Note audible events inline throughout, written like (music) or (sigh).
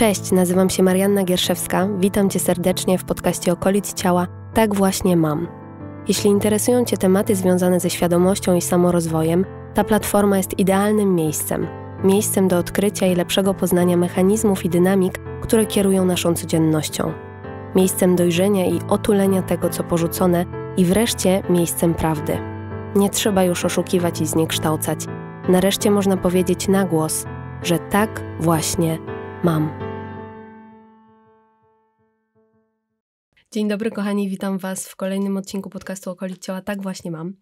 Cześć, nazywam się Marianna Gierszewska. Witam Cię serdecznie w podcaście Okolic Ciała. Tak właśnie mam. Jeśli interesują Cię tematy związane ze świadomością i samorozwojem, ta platforma jest idealnym miejscem. Miejscem do odkrycia i lepszego poznania mechanizmów i dynamik, które kierują naszą codziennością. Miejscem dojrzenia i otulenia tego, co porzucone, i wreszcie miejscem prawdy. Nie trzeba już oszukiwać i zniekształcać. Nareszcie można powiedzieć na głos, że tak właśnie mam. Dzień dobry, kochani, witam Was w kolejnym odcinku podcastu Okolic Ciała. Tak właśnie mam.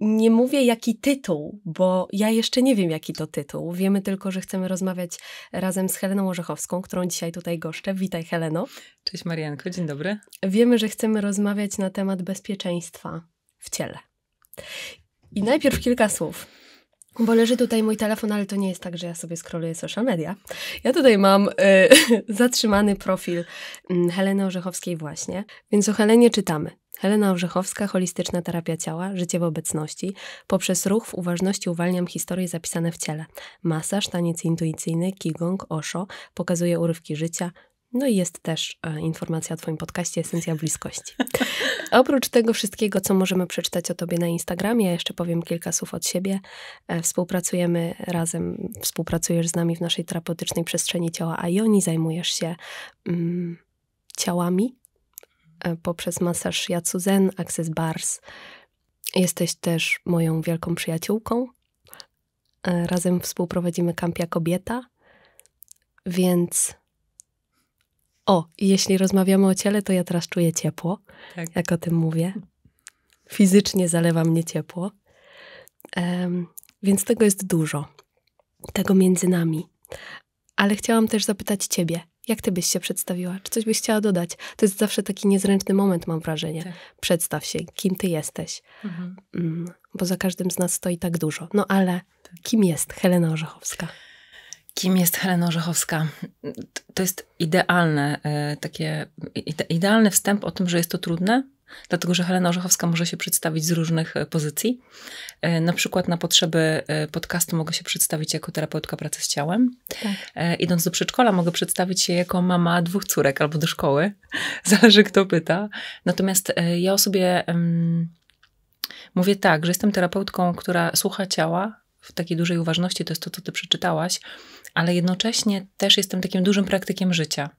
Nie mówię jaki tytuł, bo ja jeszcze nie wiem jaki to tytuł. Wiemy tylko, że chcemy rozmawiać razem z Heleną Orzechowską, którą dzisiaj tutaj goszczę. Witaj Heleno. Cześć Marianko, dzień dobry. Wiemy, że chcemy rozmawiać na temat bezpieczeństwa w ciele. I najpierw kilka słów bo leży tutaj mój telefon, ale to nie jest tak, że ja sobie scrolluję social media. Ja tutaj mam y, (laughs) zatrzymany profil mm, Heleny Orzechowskiej właśnie, więc o Helenie czytamy. Helena Orzechowska, holistyczna terapia ciała, życie w obecności. Poprzez ruch w uważności uwalniam historie zapisane w ciele. Masaż, taniec intuicyjny, qigong, osho, pokazuje urywki życia, no i jest też e, informacja o Twoim podcaście Esencja Bliskości. (laughs) Oprócz tego wszystkiego, co możemy przeczytać o Tobie na Instagramie, ja jeszcze powiem kilka słów od siebie. E, współpracujemy razem, współpracujesz z nami w naszej terapeutycznej przestrzeni ciała Ajoni, zajmujesz się mm, ciałami e, poprzez masaż Yatsuzen, Access Bars. Jesteś też moją wielką przyjaciółką. Razem współprowadzimy Kampia Kobieta, więc o, jeśli rozmawiamy o ciele, to ja teraz czuję ciepło, tak. jak o tym mówię. Fizycznie zalewa mnie ciepło. Um, więc tego jest dużo, tego między nami. Ale chciałam też zapytać Ciebie, jak Ty byś się przedstawiła? Czy coś byś chciała dodać? To jest zawsze taki niezręczny moment, mam wrażenie. Tak. Przedstaw się, kim Ty jesteś. Mhm. Mm, bo za każdym z nas stoi tak dużo. No ale tak. kim jest Helena Orzechowska? Kim jest Helena Orzechowska? To jest idealne, e, takie, idealny wstęp o tym, że jest to trudne, dlatego że Helena Orzechowska może się przedstawić z różnych e, pozycji. E, na przykład na potrzeby podcastu mogę się przedstawić jako terapeutka pracy z ciałem. Tak. Idąc do przedszkola mogę przedstawić się jako mama dwóch córek albo do szkoły. (laughs) Zależy kto pyta. Natomiast ja o sobie... Mówię tak, że jestem terapeutką, która słucha ciała, w takiej dużej uważności, to jest to, co ty przeczytałaś, ale jednocześnie też jestem takim dużym praktykiem życia.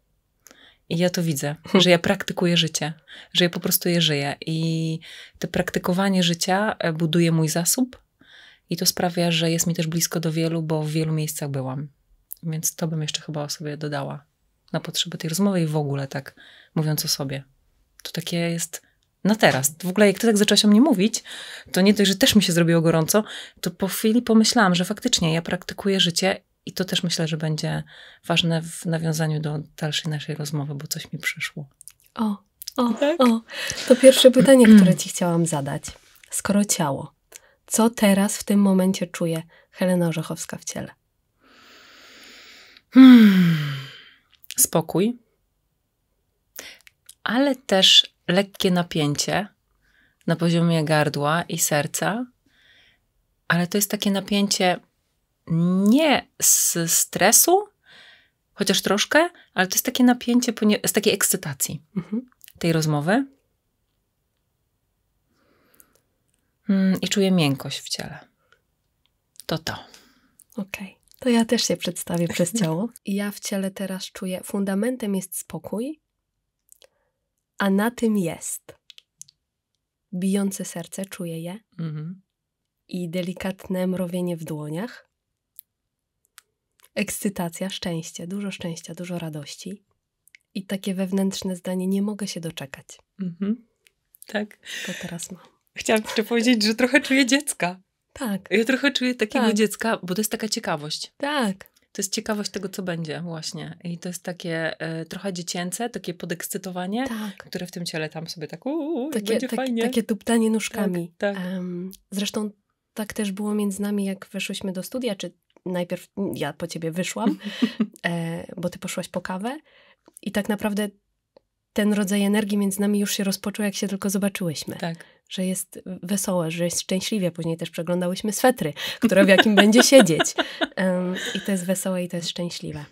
I ja to widzę, hmm. że ja praktykuję życie, że ja po prostu je żyję. I to praktykowanie życia e, buduje mój zasób i to sprawia, że jest mi też blisko do wielu, bo w wielu miejscach byłam. Więc to bym jeszcze chyba o sobie dodała na potrzeby tej rozmowy i w ogóle tak mówiąc o sobie. To takie jest na no teraz. W ogóle jak ty tak zaczęłaś o mnie mówić, to nie dość, że też mi się zrobiło gorąco, to po chwili pomyślałam, że faktycznie ja praktykuję życie i to też myślę, że będzie ważne w nawiązaniu do dalszej naszej rozmowy, bo coś mi przyszło. O, o, tak? o. To pierwsze pytanie, (clears throat) które ci chciałam zadać. Skoro ciało, co teraz w tym momencie czuje Helena Orzechowska w ciele? Hmm. Spokój, ale też lekkie napięcie na poziomie gardła i serca, ale to jest takie napięcie nie z stresu, chociaż troszkę, ale to jest takie napięcie z takiej ekscytacji mhm. tej rozmowy. Mm, I czuję miękkość w ciele. To to. Okej. Okay. To ja też się przedstawię przez ciało. (laughs) Ja w ciele teraz czuję, fundamentem jest spokój, a na tym jest. Bijące serce, czuję je. Mhm. I delikatne mrowienie w dłoniach. Ekscytacja, szczęście, dużo szczęścia, dużo radości. I takie wewnętrzne zdanie, nie mogę się doczekać. Mhm. Tak. To teraz mam. Chciałam jeszcze powiedzieć, że trochę czuję dziecka. Tak. Ja trochę czuję takiego tak. dziecka, bo to jest taka ciekawość. Tak to jest ciekawość tego, co będzie właśnie. I to jest takie y, trochę dziecięce, takie podekscytowanie, tak. które w tym ciele tam sobie tak uuu, takie, będzie tak, fajnie. Takie tuptanie nóżkami. Tak, tak. Um, zresztą tak też było między nami, jak weszłyśmy do studia, czy najpierw ja po ciebie wyszłam, (laughs) e, bo ty poszłaś po kawę i tak naprawdę ten rodzaj energii między nami już się rozpoczął, jak się tylko zobaczyłyśmy. Tak. Że jest wesołe, że jest szczęśliwie. Później też przeglądałyśmy swetry, które w jakim będzie siedzieć. Um, (laughs) I to jest wesołe i to jest szczęśliwe.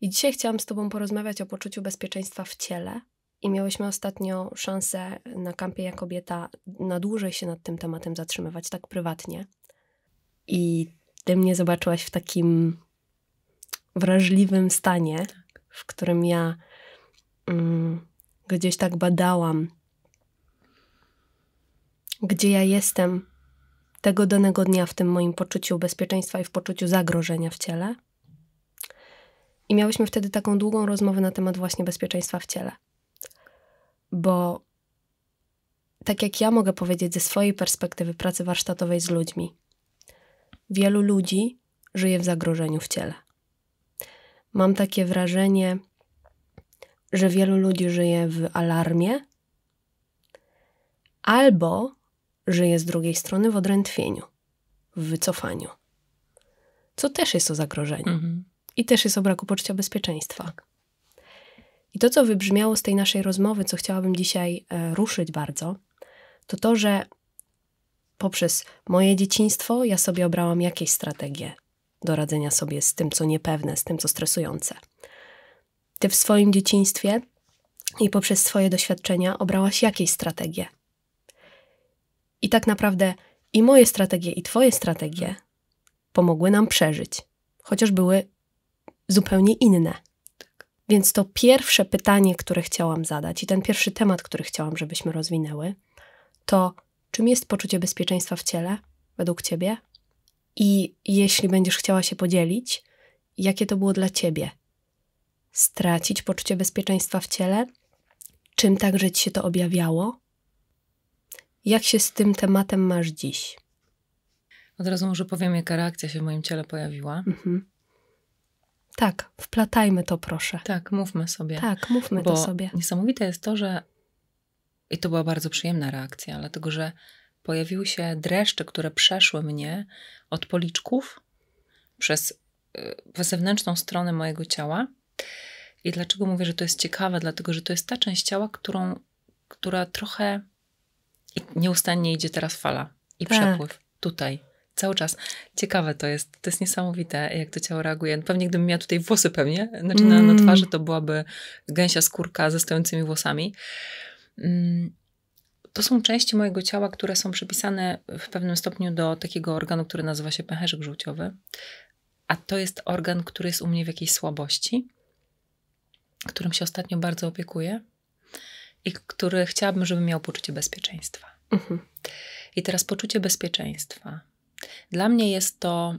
I dzisiaj chciałam z Tobą porozmawiać o poczuciu bezpieczeństwa w ciele. I miałyśmy ostatnio szansę na kampie Ja Kobieta na dłużej się nad tym tematem zatrzymywać, tak prywatnie. I Ty mnie zobaczyłaś w takim wrażliwym stanie, w którym ja Mm, gdzieś tak badałam, gdzie ja jestem tego danego dnia w tym moim poczuciu bezpieczeństwa i w poczuciu zagrożenia w ciele. I miałyśmy wtedy taką długą rozmowę na temat właśnie bezpieczeństwa w ciele. Bo tak jak ja mogę powiedzieć ze swojej perspektywy pracy warsztatowej z ludźmi, wielu ludzi żyje w zagrożeniu w ciele. Mam takie wrażenie, że wielu ludzi żyje w alarmie, albo żyje z drugiej strony w odrętwieniu, w wycofaniu. Co też jest o zagrożeniu. Mhm. I też jest o braku poczucia bezpieczeństwa. Tak. I to, co wybrzmiało z tej naszej rozmowy, co chciałabym dzisiaj e, ruszyć bardzo, to to, że poprzez moje dzieciństwo ja sobie obrałam jakieś strategie do radzenia sobie z tym, co niepewne, z tym, co stresujące. Ty w swoim dzieciństwie i poprzez swoje doświadczenia obrałaś jakieś strategie. I tak naprawdę i moje strategie, i Twoje strategie pomogły nam przeżyć, chociaż były zupełnie inne. Tak. Więc to pierwsze pytanie, które chciałam zadać, i ten pierwszy temat, który chciałam, żebyśmy rozwinęły, to czym jest poczucie bezpieczeństwa w ciele według Ciebie? I jeśli będziesz chciała się podzielić, jakie to było dla Ciebie? stracić poczucie bezpieczeństwa w ciele? Czym także ci się to objawiało? Jak się z tym tematem masz dziś? Od razu może powiem, jaka reakcja się w moim ciele pojawiła. Mhm. Tak, wplatajmy to, proszę. Tak, mówmy sobie. Tak, mówmy Bo to sobie. Niesamowite jest to, że i to była bardzo przyjemna reakcja, dlatego że pojawiły się dreszcze, które przeszły mnie od policzków przez zewnętrzną y, stronę mojego ciała i dlaczego mówię, że to jest ciekawe? Dlatego, że to jest ta część ciała, którą, która trochę nieustannie idzie teraz fala i tak. przepływ tutaj. Cały czas. Ciekawe to jest. To jest niesamowite, jak to ciało reaguje. Pewnie gdybym miała tutaj włosy pewnie, znaczy na, na mm. twarzy, to byłaby gęsia skórka ze stojącymi włosami. Mm. To są części mojego ciała, które są przypisane w pewnym stopniu do takiego organu, który nazywa się pęcherzyk żółciowy. A to jest organ, który jest u mnie w jakiejś słabości którym się ostatnio bardzo opiekuję i który chciałabym, żeby miał poczucie bezpieczeństwa. Mhm. I teraz poczucie bezpieczeństwa. Dla mnie jest to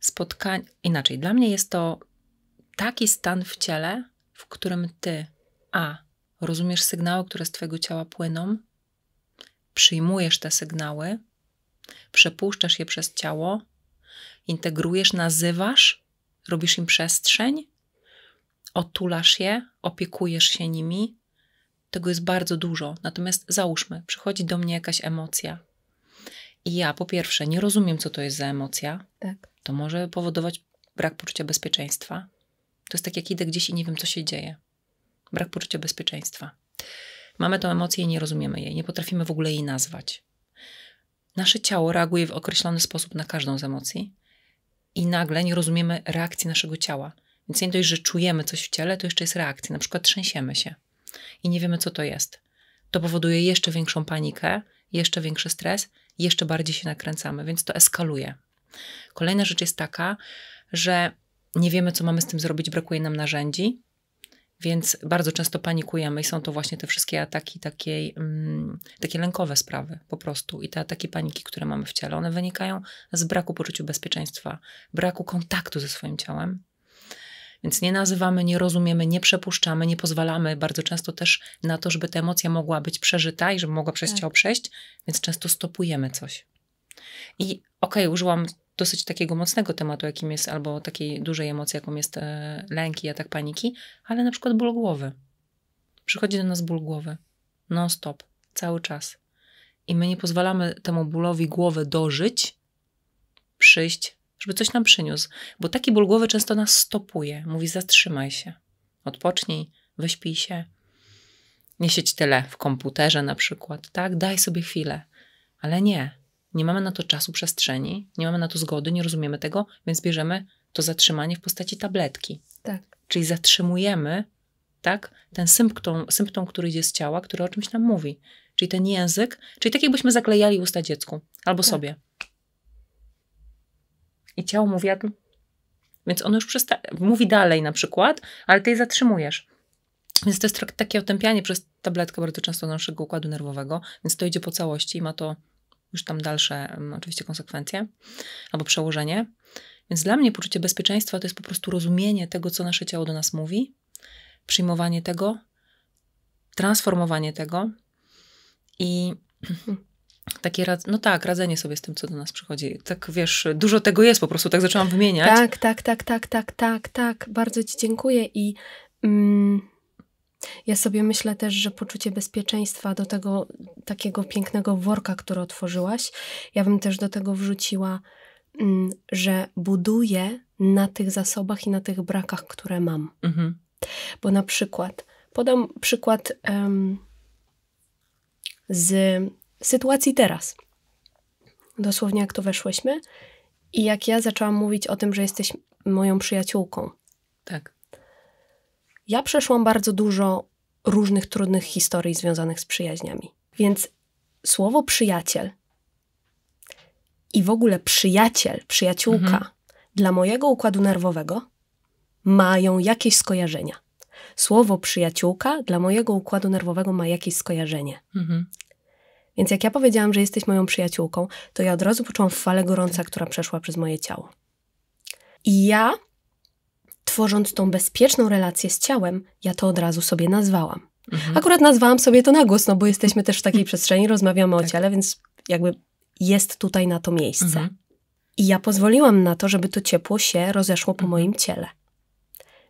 spotkanie, inaczej, dla mnie jest to taki stan w ciele, w którym ty a rozumiesz sygnały, które z twojego ciała płyną, przyjmujesz te sygnały, przepuszczasz je przez ciało, integrujesz, nazywasz, robisz im przestrzeń otulasz je, opiekujesz się nimi. Tego jest bardzo dużo. Natomiast załóżmy, przychodzi do mnie jakaś emocja. I ja po pierwsze nie rozumiem, co to jest za emocja. Tak. To może powodować brak poczucia bezpieczeństwa. To jest tak, jak idę gdzieś i nie wiem, co się dzieje. Brak poczucia bezpieczeństwa. Mamy tę emocję i nie rozumiemy jej, nie potrafimy w ogóle jej nazwać. Nasze ciało reaguje w określony sposób na każdą z emocji i nagle nie rozumiemy reakcji naszego ciała. Więc nie dość, że czujemy coś w ciele, to jeszcze jest reakcja. Na przykład trzęsiemy się i nie wiemy, co to jest. To powoduje jeszcze większą panikę, jeszcze większy stres, jeszcze bardziej się nakręcamy, więc to eskaluje. Kolejna rzecz jest taka, że nie wiemy, co mamy z tym zrobić, brakuje nam narzędzi, więc bardzo często panikujemy i są to właśnie te wszystkie ataki, takie mm, takie lękowe sprawy po prostu i te ataki paniki, które mamy w ciele, one wynikają z braku poczucia bezpieczeństwa, braku kontaktu ze swoim ciałem, więc nie nazywamy, nie rozumiemy, nie przepuszczamy, nie pozwalamy bardzo często też na to, żeby ta emocja mogła być przeżyta i żeby mogła przez tak. ciało przejść, więc często stopujemy coś. I okej, okay, użyłam dosyć takiego mocnego tematu, jakim jest, albo takiej dużej emocji, jaką jest e, lęk i atak paniki, ale na przykład ból głowy. Przychodzi do nas ból głowy. Non-stop. Cały czas. I my nie pozwalamy temu bólowi głowy dożyć, przyjść, żeby coś nam przyniósł, bo taki ból głowy często nas stopuje. Mówi: zatrzymaj się, odpocznij, wyśpij się. Nie siedź tyle w komputerze na przykład, tak? Daj sobie chwilę. Ale nie, nie mamy na to czasu, przestrzeni, nie mamy na to zgody, nie rozumiemy tego, więc bierzemy to zatrzymanie w postaci tabletki. Tak. Czyli zatrzymujemy tak? Ten symptom, symptom, który idzie z ciała, który o czymś nam mówi. Czyli ten język, czyli tak jakbyśmy zaklejali usta dziecku albo tak. sobie. I ciało mówi, jadł. Więc ono już przesta, mówi dalej na przykład, ale ty je zatrzymujesz. Więc to jest takie otępianie przez tabletkę bardzo często naszego układu nerwowego, więc to idzie po całości i ma to już tam dalsze um, oczywiście konsekwencje albo przełożenie. Więc dla mnie poczucie bezpieczeństwa to jest po prostu rozumienie tego, co nasze ciało do nas mówi, przyjmowanie tego, transformowanie tego i (clears throat) takie, rad... no tak, radzenie sobie z tym, co do nas przychodzi. Tak, wiesz, dużo tego jest po prostu, tak zaczęłam wymieniać. Tak, tak, tak, tak, tak, tak, tak. Bardzo Ci dziękuję i mm, ja sobie myślę też, że poczucie bezpieczeństwa do tego takiego pięknego worka, który otworzyłaś, ja bym też do tego wrzuciła, mm, że buduję na tych zasobach i na tych brakach, które mam. Mhm. Bo na przykład, podam przykład um, z sytuacji teraz. Dosłownie jak to weszłyśmy i jak ja zaczęłam mówić o tym, że jesteś moją przyjaciółką. Tak. Ja przeszłam bardzo dużo różnych trudnych historii związanych z przyjaźniami. Więc słowo przyjaciel i w ogóle przyjaciel, przyjaciółka mhm. dla mojego układu nerwowego mają jakieś skojarzenia. Słowo przyjaciółka dla mojego układu nerwowego ma jakieś skojarzenie. Mhm. Więc jak ja powiedziałam, że jesteś moją przyjaciółką, to ja od razu poczułam falę gorąca, która przeszła przez moje ciało. I ja, tworząc tą bezpieczną relację z ciałem, ja to od razu sobie nazwałam. Mhm. Akurat nazwałam sobie to na głos, no bo jesteśmy też w takiej przestrzeni, rozmawiamy tak. o ciele, więc jakby jest tutaj na to miejsce. Mhm. I ja pozwoliłam na to, żeby to ciepło się rozeszło po mhm. moim ciele.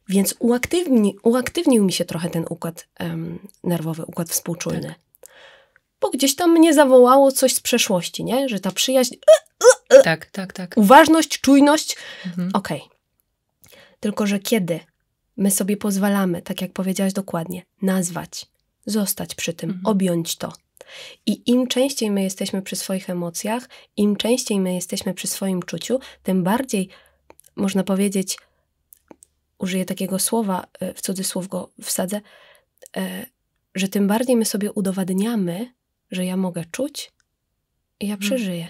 Więc uaktywni, uaktywnił mi się trochę ten układ um, nerwowy, układ współczulny. Tak bo gdzieś tam mnie zawołało coś z przeszłości, nie? Że ta przyjaźń. Tak, tak, tak. Uważność, czujność. Mhm. Okej. Okay. Tylko, że kiedy my sobie pozwalamy, tak jak powiedziałaś dokładnie, nazwać, zostać przy tym, mhm. objąć to. I im częściej my jesteśmy przy swoich emocjach, im częściej my jesteśmy przy swoim czuciu, tym bardziej można powiedzieć, użyję takiego słowa, e, w cudzysłów go wsadzę, e, że tym bardziej my sobie udowadniamy, że ja mogę czuć i ja mhm. przeżyję.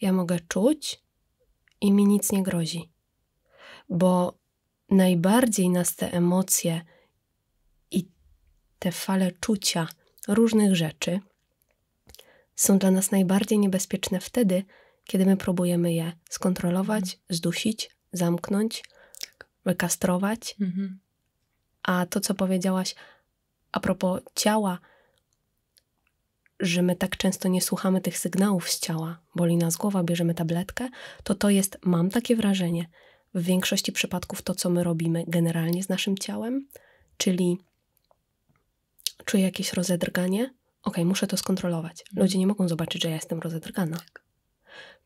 Ja mogę czuć i mi nic nie grozi. Bo najbardziej nas te emocje i te fale czucia różnych rzeczy są dla nas najbardziej niebezpieczne wtedy, kiedy my próbujemy je skontrolować, mhm. zdusić, zamknąć, tak. wykastrować. Mhm. A to, co powiedziałaś a propos ciała, że my tak często nie słuchamy tych sygnałów z ciała, boli nas głowa, bierzemy tabletkę, to to jest, mam takie wrażenie, w większości przypadków to, co my robimy generalnie z naszym ciałem, czyli czuję jakieś rozedrganie, ok, muszę to skontrolować. Mhm. Ludzie nie mogą zobaczyć, że ja jestem rozedrgana. Tak.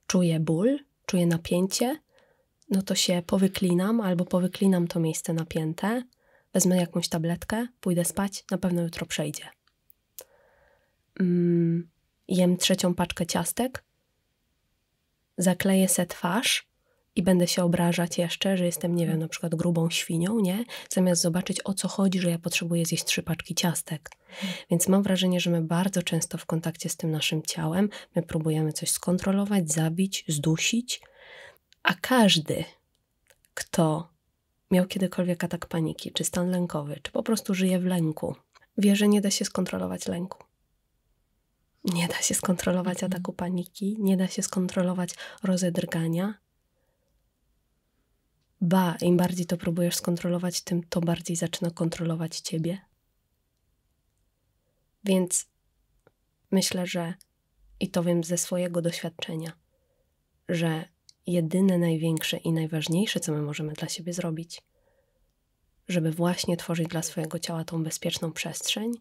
Czuję ból, czuję napięcie, no to się powyklinam albo powyklinam to miejsce napięte, wezmę jakąś tabletkę, pójdę spać, na pewno jutro przejdzie mm, jem trzecią paczkę ciastek, zakleję se twarz i będę się obrażać jeszcze, że jestem, nie wiem, na przykład grubą świnią, nie? Zamiast zobaczyć o co chodzi, że ja potrzebuję zjeść trzy paczki ciastek. Więc mam wrażenie, że my bardzo często w kontakcie z tym naszym ciałem, my próbujemy coś skontrolować, zabić, zdusić, a każdy, kto miał kiedykolwiek atak paniki, czy stan lękowy, czy po prostu żyje w lęku, wie, że nie da się skontrolować lęku. Nie da się skontrolować ataku paniki, nie da się skontrolować rozedrgania. Ba, im bardziej to próbujesz skontrolować, tym to bardziej zaczyna kontrolować ciebie. Więc myślę, że i to wiem ze swojego doświadczenia, że jedyne największe i najważniejsze, co my możemy dla siebie zrobić, żeby właśnie tworzyć dla swojego ciała tą bezpieczną przestrzeń,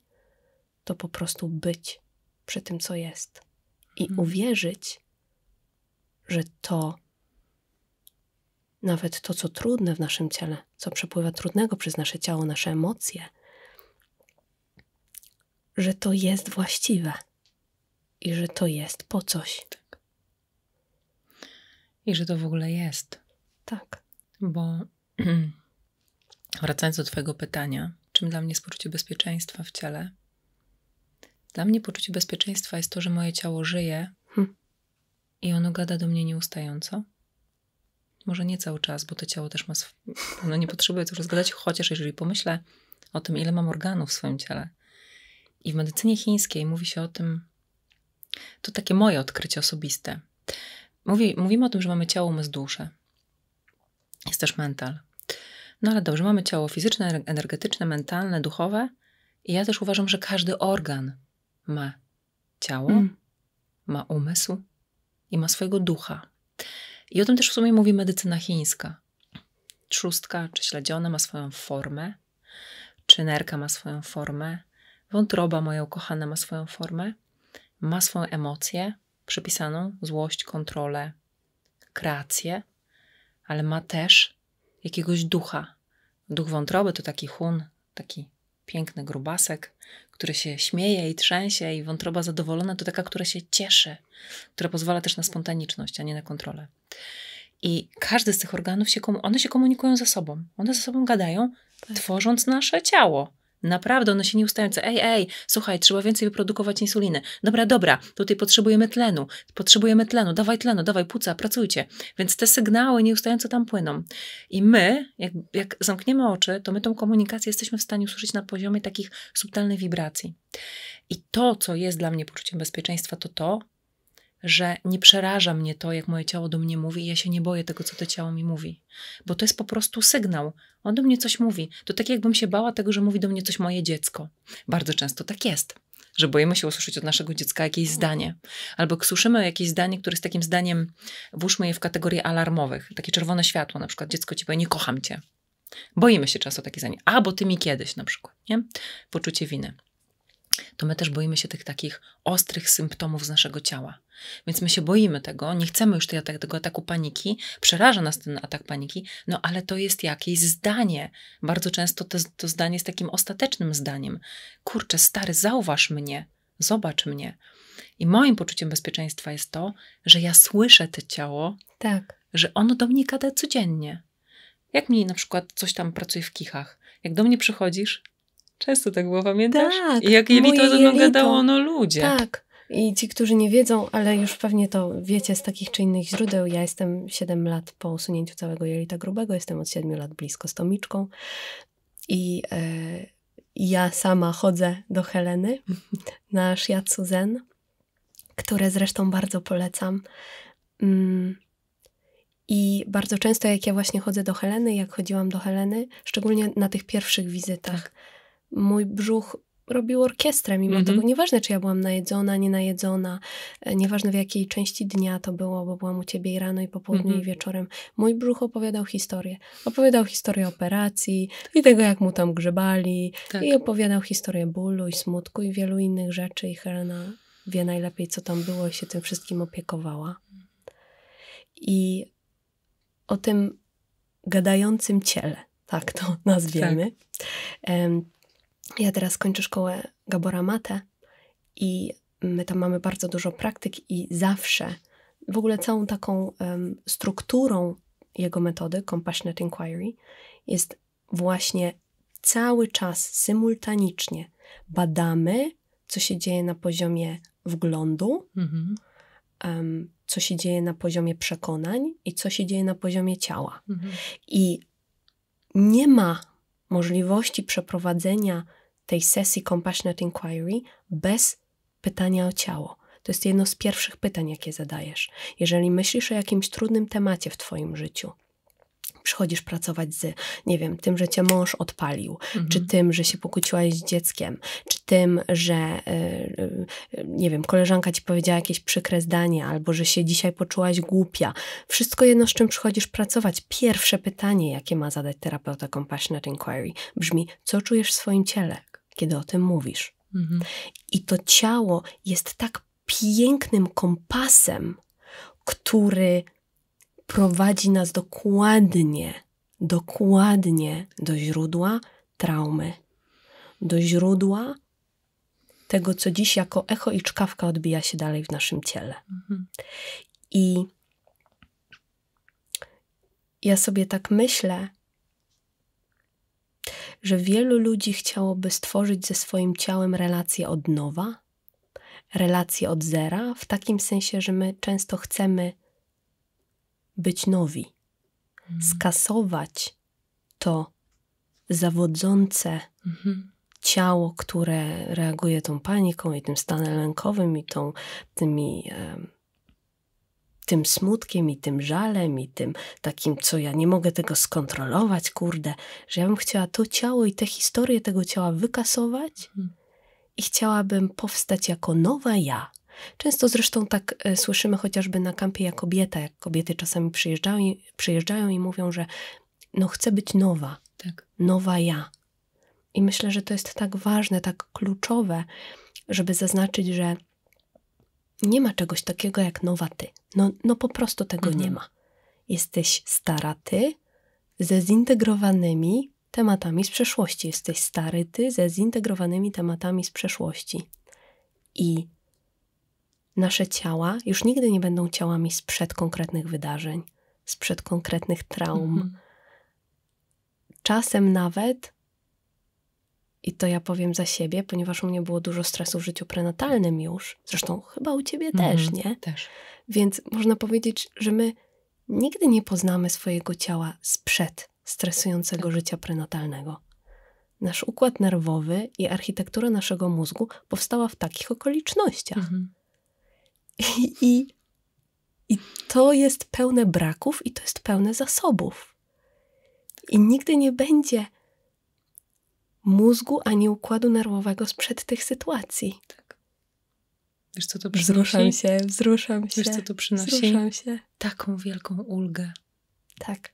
to po prostu być przy tym, co jest. I mhm. uwierzyć, że to, nawet to, co trudne w naszym ciele, co przepływa trudnego przez nasze ciało, nasze emocje, że to jest właściwe i że to jest po coś. Tak. I że to w ogóle jest. Tak. Bo (clears throat) wracając do Twojego pytania, czym dla mnie jest poczucie bezpieczeństwa w ciele, dla mnie poczucie bezpieczeństwa jest to, że moje ciało żyje hmm. i ono gada do mnie nieustająco. Może nie cały czas, bo to ciało też ma. Sw- ono nie potrzebuje cały rozgadać, chociaż jeżeli pomyślę o tym, ile mam organów w swoim ciele. I w medycynie chińskiej mówi się o tym. To takie moje odkrycie osobiste. Mówi, mówimy o tym, że mamy ciało, umysł, duszę. Jest też mental. No ale dobrze, mamy ciało fizyczne, energetyczne, mentalne, duchowe. I ja też uważam, że każdy organ ma ciało, mm. ma umysł i ma swojego ducha. I o tym też w sumie mówi medycyna chińska. Trzustka czy śledziona ma swoją formę, czy nerka ma swoją formę, wątroba moja ukochana ma swoją formę, ma swoją emocję przypisaną, złość, kontrolę, kreację, ale ma też jakiegoś ducha. Duch wątroby to taki hun, taki piękny grubasek, który się śmieje i trzęsie, i wątroba zadowolona to taka, która się cieszy, która pozwala też na spontaniczność, a nie na kontrolę. I każdy z tych organów, się, one się komunikują ze sobą. One ze sobą gadają, tak. tworząc nasze ciało. Naprawdę, one się nie ustają. ej, ej, słuchaj, trzeba więcej wyprodukować insuliny. Dobra, dobra, tutaj potrzebujemy tlenu, potrzebujemy tlenu, dawaj tlenu, dawaj płuca, pracujcie. Więc te sygnały nieustająco tam płyną. I my, jak, jak zamkniemy oczy, to my tą komunikację jesteśmy w stanie usłyszeć na poziomie takich subtelnych wibracji. I to, co jest dla mnie poczuciem bezpieczeństwa, to to, że nie przeraża mnie to, jak moje ciało do mnie mówi, i ja się nie boję tego, co to ciało mi mówi. Bo to jest po prostu sygnał. On do mnie coś mówi. To tak, jakbym się bała tego, że mówi do mnie coś moje dziecko. Bardzo często tak jest, że boimy się usłyszeć od naszego dziecka jakieś zdanie. Albo słyszymy jakieś zdanie, które jest takim zdaniem, włóżmy je w kategorię alarmowych. Takie czerwone światło, na przykład dziecko ci powie, nie kocham cię. Boimy się często takie zdanie. A, bo ty mi kiedyś, na przykład. Nie? Poczucie winy to my też boimy się tych takich ostrych symptomów z naszego ciała. Więc my się boimy tego, nie chcemy już tej, tego ataku paniki, przeraża nas ten atak paniki, no ale to jest jakieś zdanie. Bardzo często to, to zdanie jest takim ostatecznym zdaniem. Kurczę, stary, zauważ mnie, zobacz mnie. I moim poczuciem bezpieczeństwa jest to, że ja słyszę to ciało, tak. że ono do mnie gada codziennie. Jak mi na przykład coś tam pracuje w kichach. Jak do mnie przychodzisz, Często tak było, pamiętasz? Tak. I jak jelito ze mną gadało, no ludzie. Tak. I ci, którzy nie wiedzą, ale już pewnie to wiecie z takich czy innych źródeł, ja jestem 7 lat po usunięciu całego jelita grubego, jestem od 7 lat blisko z Tomiczką i e, ja sama chodzę do Heleny (laughs) na shiatsu zen, które zresztą bardzo polecam. Mm. I bardzo często, jak ja właśnie chodzę do Heleny, jak chodziłam do Heleny, szczególnie na tych pierwszych wizytach, tak mój brzuch robił orkiestrę, mimo mm -hmm. tego nieważne, czy ja byłam najedzona, nienajedzona, e, nieważne w jakiej części dnia to było, bo byłam u ciebie i rano, i po południu, mm -hmm. i mhm. wieczorem. Mój brzuch opowiadał historię. Opowiadał historię operacji i tego, jak mu tam grzebali. Tak. I opowiadał historię bólu i smutku i wielu innych rzeczy. I Helena wie najlepiej, co tam było i się tym wszystkim opiekowała. I o tym gadającym ciele, tak to (laughs) nazwiemy. Tak. Ja teraz kończę szkołę Gabora Mate i my tam mamy bardzo dużo praktyk i zawsze w ogóle całą taką um, strukturą jego metody, Compassionate Inquiry, jest właśnie cały czas symultanicznie badamy, co się dzieje na poziomie wglądu, um, co się dzieje na poziomie przekonań i co się dzieje na poziomie ciała. Mhm. I nie ma możliwości przeprowadzenia tej sesji Compassionate Inquiry bez pytania o ciało. To jest jedno z pierwszych pytań, jakie zadajesz. Jeżeli myślisz o jakimś trudnym temacie w Twoim życiu, przychodzisz pracować z, nie wiem, tym, że cię mąż odpalił, mhm. czy tym, że się pokłóciłaś z dzieckiem, czy tym, że, y, y, nie wiem, koleżanka ci powiedziała jakieś przykre zdanie, albo że się dzisiaj poczułaś głupia. Wszystko jedno, z czym przychodzisz pracować. Pierwsze pytanie, jakie ma zadać terapeuta Compassionate Inquiry, brzmi: co czujesz w swoim ciele? kiedy o tym mówisz. Mhm. I to ciało jest tak pięknym kompasem, który prowadzi nas dokładnie, dokładnie do źródła traumy, do źródła tego, co dziś jako echo i czkawka odbija się dalej w naszym ciele. Mhm. I ja sobie tak myślę, że wielu ludzi chciałoby stworzyć ze swoim ciałem relacje od nowa, relacje od zera, w takim sensie, że my często chcemy być nowi, mhm. skasować to zawodzące mhm. ciało, które reaguje tą paniką i tym stanem lękowym i tą, tymi tym smutkiem i tym żalem i tym takim, co ja nie mogę tego skontrolować, kurde, że ja bym chciała to ciało i tę historię tego ciała wykasować mhm. i chciałabym powstać jako nowa ja. Często zresztą tak e, słyszymy chociażby na kampie jak kobieta, jak kobiety czasami przyjeżdżają i, przyjeżdżają i mówią, że no chcę być nowa, tak. nowa ja. I myślę, że to jest tak ważne, tak kluczowe, żeby zaznaczyć, że nie ma czegoś takiego jak nowa ty. No, no po prostu tego mhm. nie ma. Jesteś stara ty ze zintegrowanymi tematami z przeszłości. Jesteś stary ty ze zintegrowanymi tematami z przeszłości. I nasze ciała już nigdy nie będą ciałami sprzed konkretnych wydarzeń, sprzed konkretnych traum. Mhm. Czasem nawet i to ja powiem za siebie, ponieważ u mnie było dużo stresu w życiu prenatalnym już. Zresztą chyba u ciebie mhm, też, nie? Też. Więc można powiedzieć, że my nigdy nie poznamy swojego ciała sprzed stresującego tak. życia prenatalnego. Nasz układ nerwowy i architektura naszego mózgu powstała w takich okolicznościach. Mhm. I, i, I to jest pełne braków i to jest pełne zasobów. I nigdy nie będzie mózgu ani układu nerwowego sprzed tych sytuacji. Tak. Wiesz, co to przynosi? Wzruszam się, wzruszam się. Wiesz, co to przynosi? Wzruszam się. Taką wielką ulgę. Tak.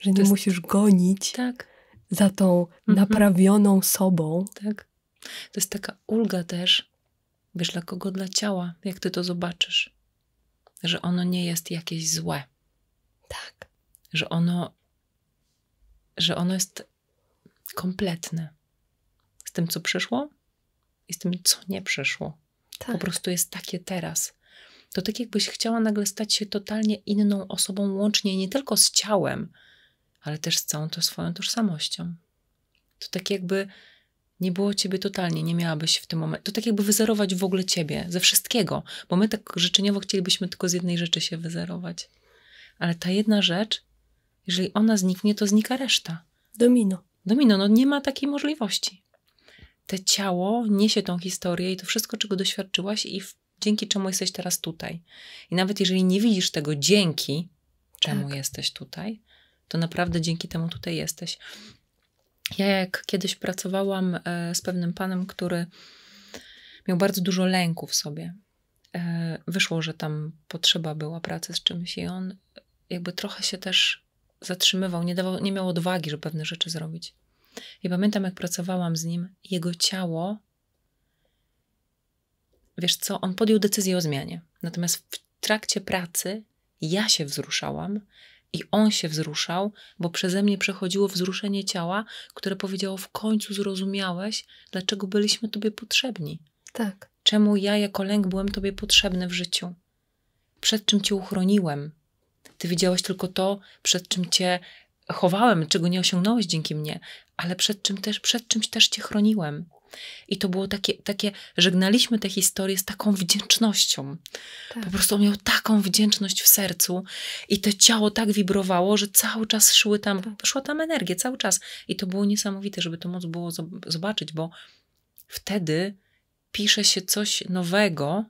Że nie jest... musisz gonić tak. za tą mhm. naprawioną sobą. Tak. To jest taka ulga też, wiesz, dla kogo? Dla ciała, jak ty to zobaczysz. Że ono nie jest jakieś złe. Tak. Że ono, że ono jest kompletne tym, co przyszło i z tym, co nie przyszło. Tak. Po prostu jest takie teraz. To tak jakbyś chciała nagle stać się totalnie inną osobą, łącznie nie tylko z ciałem, ale też z całą tą swoją tożsamością. To tak jakby nie było ciebie totalnie, nie miałabyś w tym momencie. To tak jakby wyzerować w ogóle ciebie ze wszystkiego, bo my tak życzeniowo chcielibyśmy tylko z jednej rzeczy się wyzerować. Ale ta jedna rzecz, jeżeli ona zniknie, to znika reszta. Domino. Domino, no nie ma takiej możliwości te ciało niesie tą historię i to wszystko, czego doświadczyłaś i dzięki czemu jesteś teraz tutaj. I nawet jeżeli nie widzisz tego dzięki, czemu tak. jesteś tutaj, to naprawdę dzięki temu tutaj jesteś. Ja jak kiedyś pracowałam e, z pewnym panem, który miał bardzo dużo lęku w sobie. E, wyszło, że tam potrzeba była pracy z czymś i on jakby trochę się też zatrzymywał, nie, dawał, nie miał odwagi, żeby pewne rzeczy zrobić. I pamiętam, jak pracowałam z nim, jego ciało, wiesz co, on podjął decyzję o zmianie. Natomiast w trakcie pracy ja się wzruszałam i on się wzruszał, bo przeze mnie przechodziło wzruszenie ciała, które powiedziało: W końcu zrozumiałeś, dlaczego byliśmy Tobie potrzebni. Tak. Czemu ja jako lęk byłem Tobie potrzebny w życiu? Przed czym Cię uchroniłem? Ty widziałeś tylko to, przed czym Cię chowałem, czego nie osiągnąłeś dzięki mnie, ale przed, czym też, przed czymś też Cię chroniłem. I to było takie, takie, żegnaliśmy tę historię z taką wdzięcznością. Tak. Po prostu on miał taką wdzięczność w sercu i to ciało tak wibrowało, że cały czas szły tam, tak. szła tam energia, cały czas. I to było niesamowite, żeby to móc było zobaczyć, bo wtedy pisze się coś nowego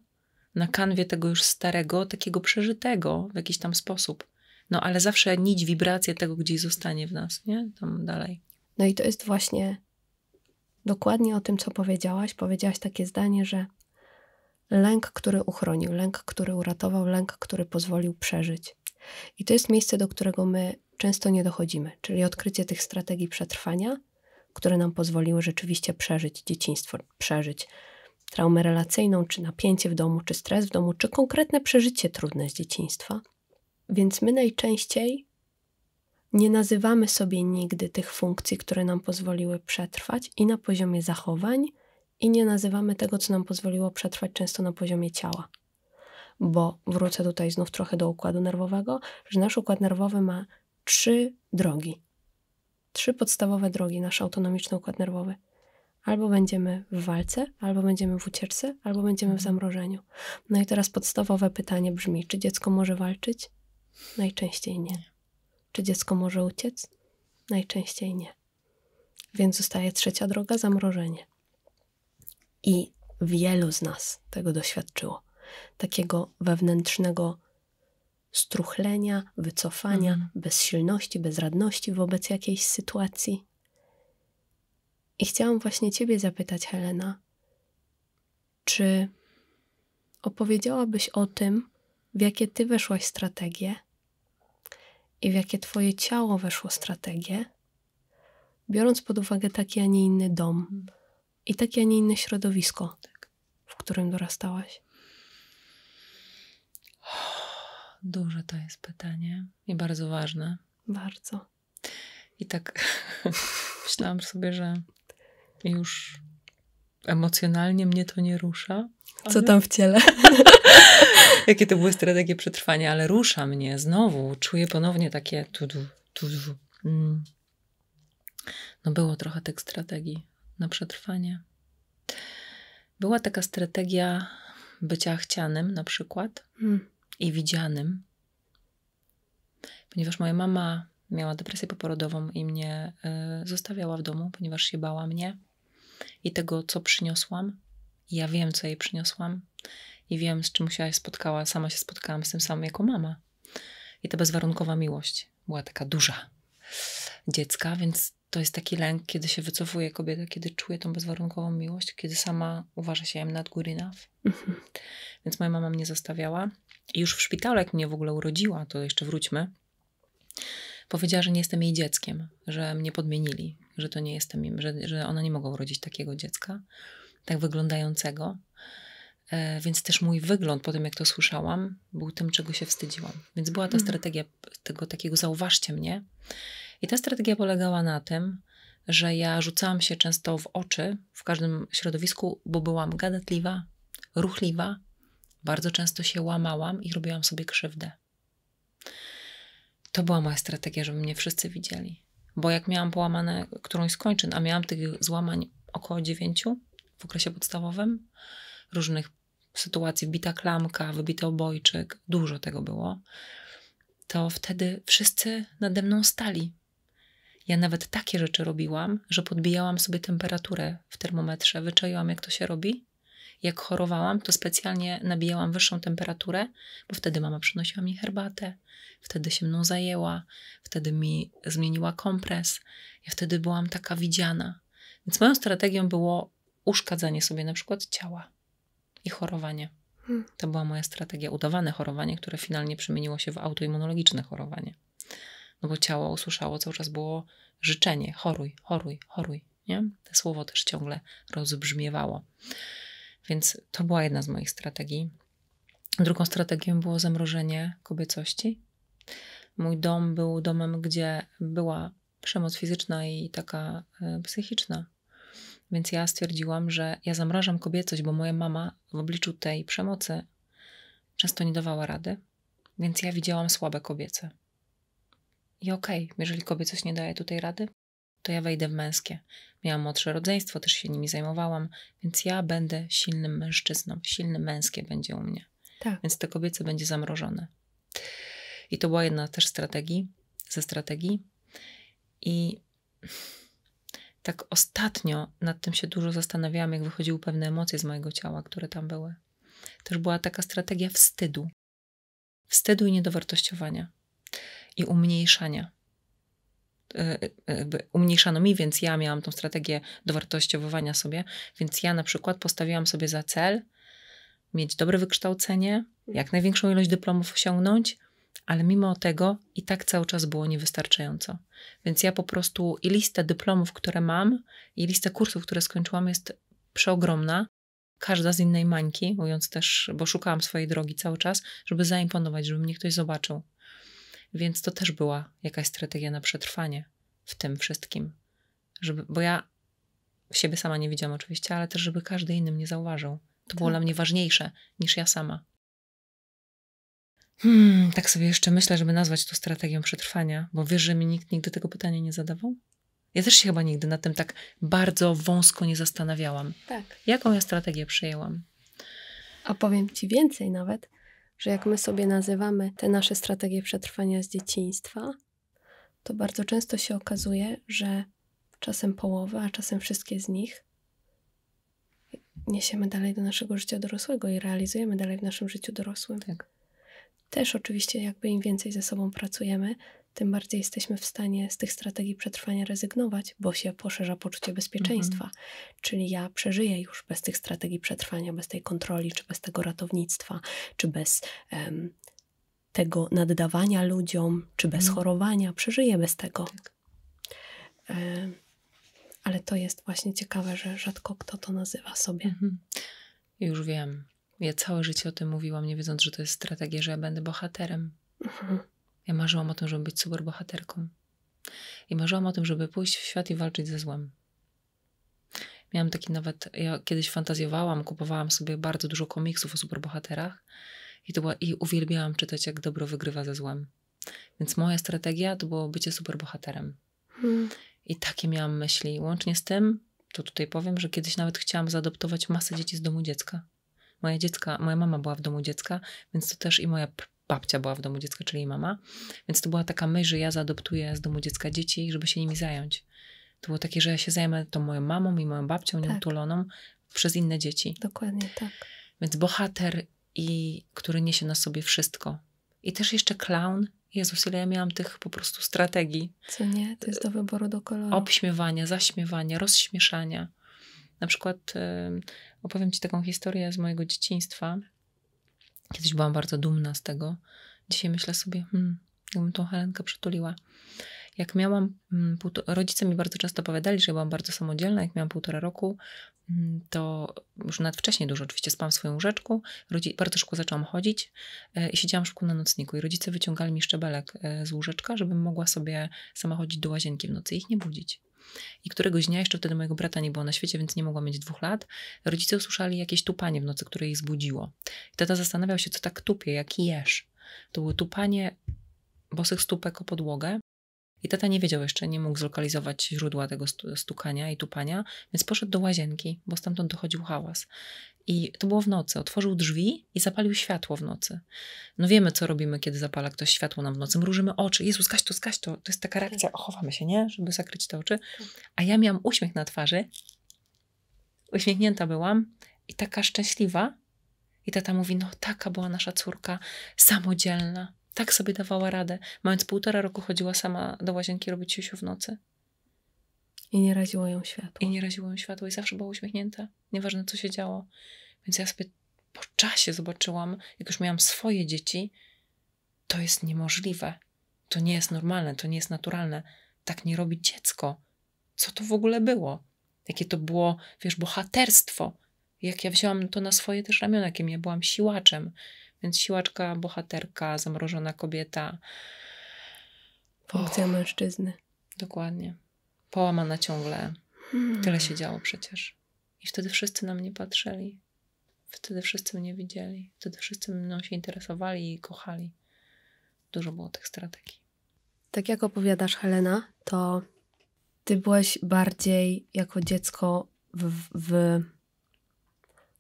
na kanwie tego już starego, takiego przeżytego w jakiś tam sposób. No ale zawsze nić, wibracja tego gdzieś zostanie w nas, nie? Tam dalej. No i to jest właśnie dokładnie o tym, co powiedziałaś. Powiedziałaś takie zdanie, że lęk, który uchronił, lęk, który uratował, lęk, który pozwolił przeżyć. I to jest miejsce, do którego my często nie dochodzimy, czyli odkrycie tych strategii przetrwania, które nam pozwoliły rzeczywiście przeżyć dzieciństwo, przeżyć traumę relacyjną, czy napięcie w domu, czy stres w domu, czy konkretne przeżycie trudne z dzieciństwa. Więc my najczęściej nie nazywamy sobie nigdy tych funkcji, które nam pozwoliły przetrwać i na poziomie zachowań, i nie nazywamy tego, co nam pozwoliło przetrwać często na poziomie ciała. Bo wrócę tutaj znów trochę do układu nerwowego, że nasz układ nerwowy ma trzy drogi. Trzy podstawowe drogi, nasz autonomiczny układ nerwowy. Albo będziemy w walce, albo będziemy w ucieczce, albo będziemy w mhm. zamrożeniu. No i teraz podstawowe pytanie brzmi: czy dziecko może walczyć? Najczęściej nie. Czy dziecko może uciec? Najczęściej nie. Więc zostaje trzecia droga zamrożenie. I wielu z nas tego doświadczyło. Takiego wewnętrznego struchlenia, wycofania, mhm. bezsilności, bezradności wobec jakiejś sytuacji. I chciałam właśnie Ciebie zapytać, Helena, czy opowiedziałabyś o tym, w jakie Ty weszłaś strategie i w jakie Twoje ciało weszło strategie, biorąc pod uwagę taki, a nie inny dom i takie, a nie inne środowisko, tak. w którym dorastałaś? Duże to jest pytanie i bardzo ważne. Bardzo. I tak (laughs) myślałam sobie, że już emocjonalnie mnie to nie rusza. Ale... Co tam w ciele? (laughs) Jakie to były strategie przetrwania, ale rusza mnie znowu. Czuję ponownie takie tu, tu, tu. Mm. No było trochę tych strategii na przetrwanie. Była taka strategia bycia chcianym na przykład hmm. i widzianym. Ponieważ moja mama miała depresję poporodową i mnie y, zostawiała w domu, ponieważ się bała mnie i tego, co przyniosłam. Ja wiem, co jej przyniosłam i wiem, z czym się spotkała. Sama się spotkałam z tym samym jako mama. I ta bezwarunkowa miłość była taka duża dziecka, więc to jest taki lęk, kiedy się wycofuje kobieta, kiedy czuje tą bezwarunkową miłość, kiedy sama uważa się I'm nad good enough. Mhm. Więc moja mama mnie zostawiała. I już w szpitalu, jak mnie w ogóle urodziła, to jeszcze wróćmy, powiedziała, że nie jestem jej dzieckiem, że mnie podmienili, że to nie jestem, że, że one nie mogą urodzić takiego dziecka, tak wyglądającego. E, więc też mój wygląd, po tym jak to słyszałam, był tym, czego się wstydziłam. Więc była ta mm. strategia tego takiego zauważcie mnie. I ta strategia polegała na tym, że ja rzucałam się często w oczy w każdym środowisku, bo byłam gadatliwa, ruchliwa, bardzo często się łamałam i robiłam sobie krzywdę. To była moja strategia, żeby mnie wszyscy widzieli. Bo jak miałam połamane którąś skończyn, a miałam tych złamań około dziewięciu w okresie podstawowym, różnych sytuacji, bita klamka, wybity obojczyk, dużo tego było, to wtedy wszyscy nade mną stali. Ja nawet takie rzeczy robiłam, że podbijałam sobie temperaturę w termometrze, wyczaiłam jak to się robi jak chorowałam, to specjalnie nabijałam wyższą temperaturę, bo wtedy mama przynosiła mi herbatę, wtedy się mną zajęła, wtedy mi zmieniła kompres. Ja wtedy byłam taka widziana. Więc moją strategią było uszkadzanie sobie na przykład ciała i chorowanie. Hmm. To była moja strategia, udawane chorowanie, które finalnie przemieniło się w autoimmunologiczne chorowanie. No bo ciało usłyszało cały czas było życzenie: choruj, choruj, choruj. Nie? Te słowo też ciągle rozbrzmiewało. Więc to była jedna z moich strategii. Drugą strategią było zamrożenie kobiecości. Mój dom był domem, gdzie była przemoc fizyczna i taka e, psychiczna. Więc ja stwierdziłam, że ja zamrażam kobiecość, bo moja mama w obliczu tej przemocy często nie dawała rady, więc ja widziałam słabe kobiece. I okej, okay, jeżeli kobiecość nie daje tutaj rady, to ja wejdę w męskie. Miałam młodsze rodzeństwo, też się nimi zajmowałam, więc ja będę silnym mężczyzną, silne męskie będzie u mnie. Tak. Więc to kobiece będzie zamrożone. I to była jedna też strategii, ze strategii. I tak ostatnio nad tym się dużo zastanawiałam, jak wychodziły pewne emocje z mojego ciała, które tam były. Też była taka strategia wstydu. Wstydu i niedowartościowania i umniejszania. E, e, umniejszano mi, więc ja miałam tą strategię dowartościowywania sobie, więc ja na przykład postawiłam sobie za cel mieć dobre wykształcenie, jak największą ilość dyplomów osiągnąć, ale mimo tego i tak cały czas było niewystarczająco. Więc ja po prostu i lista dyplomów, które mam, i lista kursów, które skończyłam, jest przeogromna. Każda z innej mańki, mówiąc też, bo szukałam swojej drogi cały czas, żeby zaimponować, żeby mnie ktoś zobaczył. Więc to też była jakaś strategia na przetrwanie w tym wszystkim. Żeby, bo ja siebie sama nie widziałam oczywiście, ale też, żeby każdy inny mnie zauważył. To tak. było dla mnie ważniejsze niż ja sama. Hmm, tak sobie jeszcze myślę, żeby nazwać to strategią przetrwania, bo wiesz, że mi nikt nigdy tego pytania nie zadawał? Ja też się chyba nigdy nad tym tak bardzo wąsko nie zastanawiałam. Tak. Jaką ja strategię przyjęłam? Opowiem ci więcej nawet że jak my sobie nazywamy te nasze strategie przetrwania z dzieciństwa, to bardzo często się okazuje, że czasem połowa, a czasem wszystkie z nich niesiemy dalej do naszego życia dorosłego i realizujemy dalej w naszym życiu dorosłym. Tak. Też oczywiście, jakby im więcej ze sobą pracujemy, tym bardziej jesteśmy w stanie z tych strategii przetrwania rezygnować, bo się poszerza poczucie bezpieczeństwa. Mhm. Czyli ja przeżyję już bez tych strategii przetrwania, bez tej kontroli, czy bez tego ratownictwa, czy bez um, tego naddawania ludziom, czy bez mhm. chorowania. Przeżyję bez tego. Tak. E, ale to jest właśnie ciekawe, że rzadko kto to nazywa sobie. Mhm. Już wiem. Ja całe życie o tym mówiłam, nie wiedząc, że to jest strategia, że ja będę bohaterem. Mhm. Ja marzyłam o tym, żeby być superbohaterką. I marzyłam o tym, żeby pójść w świat i walczyć ze złem. Miałam taki nawet, ja kiedyś fantazjowałam, kupowałam sobie bardzo dużo komiksów o superbohaterach i, to była, i uwielbiałam czytać, jak dobro wygrywa ze złem. Więc moja strategia to było bycie superbohaterem. Hmm. I takie miałam myśli. Łącznie z tym, to tutaj powiem, że kiedyś nawet chciałam zaadoptować masę dzieci z domu dziecka. Moja dziecka, moja mama była w domu dziecka, więc to też i moja babcia była w domu dziecka, czyli mama. Więc to była taka myśl, że ja zaadoptuję z domu dziecka dzieci, żeby się nimi zająć. To było takie, że ja się zajmę tą moją mamą i moją babcią tak. nieutuloną przez inne dzieci. Dokładnie tak. Więc bohater, i który niesie na sobie wszystko. I też jeszcze clown. Jezus, ile ja miałam tych po prostu strategii. Co nie? To jest do wyboru do koloru. Obśmiewania, zaśmiewania, rozśmieszania. Na przykład opowiem Ci taką historię z mojego dzieciństwa. Kiedyś byłam bardzo dumna z tego. Dzisiaj myślę sobie, hmm, jakbym tą Helenkę przytuliła. Jak miałam, mm, rodzice mi bardzo często opowiadali, że byłam bardzo samodzielna. Jak miałam półtora roku, mm, to już nawet wcześniej dużo oczywiście spałam w swoim łóżeczku. bardzo szybko zaczęłam chodzić e, i siedziałam szybko na nocniku. I rodzice wyciągali mi szczebelek e, z łóżeczka, żebym mogła sobie sama chodzić do łazienki w nocy i ich nie budzić. I któregoś dnia, jeszcze wtedy mojego brata nie było na świecie, więc nie mogła mieć dwóch lat, rodzice usłyszeli jakieś tupanie w nocy, które jej zbudziło. I tata zastanawiał się, co tak tupie, jak jesz. To były tupanie bosych stópek o podłogę i tata nie wiedział jeszcze, nie mógł zlokalizować źródła tego stukania i tupania, więc poszedł do łazienki, bo stamtąd dochodził hałas. I to było w nocy. Otworzył drzwi i zapalił światło w nocy. No wiemy, co robimy, kiedy zapala ktoś światło nam w nocy. Mrużymy oczy. Jezu, zgaś to, zgaś to. To jest taka tak. reakcja. Ochowamy chowamy się, nie? Żeby zakryć te oczy. Tak. A ja miałam uśmiech na twarzy. Uśmiechnięta byłam i taka szczęśliwa. I tata mówi, no taka była nasza córka, samodzielna tak sobie dawała radę. Mając półtora roku chodziła sama do łazienki robić siusiu w nocy. I nie raziło ją światło. I nie raziło ją światło i zawsze była uśmiechnięta, nieważne co się działo. Więc ja sobie po czasie zobaczyłam, jak już miałam swoje dzieci, to jest niemożliwe. To nie jest normalne, to nie jest naturalne. Tak nie robi dziecko. Co to w ogóle było? Jakie to było, wiesz, bohaterstwo. Jak ja wzięłam to na swoje też ramiona, jakim ja byłam siłaczem więc siłaczka, bohaterka, zamrożona kobieta. Funkcja oh. mężczyzny. Dokładnie. Połamana ciągle. Hmm. Tyle się działo przecież. I wtedy wszyscy na mnie patrzyli. Wtedy wszyscy mnie widzieli. Wtedy wszyscy mną się interesowali i kochali. Dużo było tych strategii. Tak jak opowiadasz, Helena, to ty byłeś bardziej jako dziecko w, w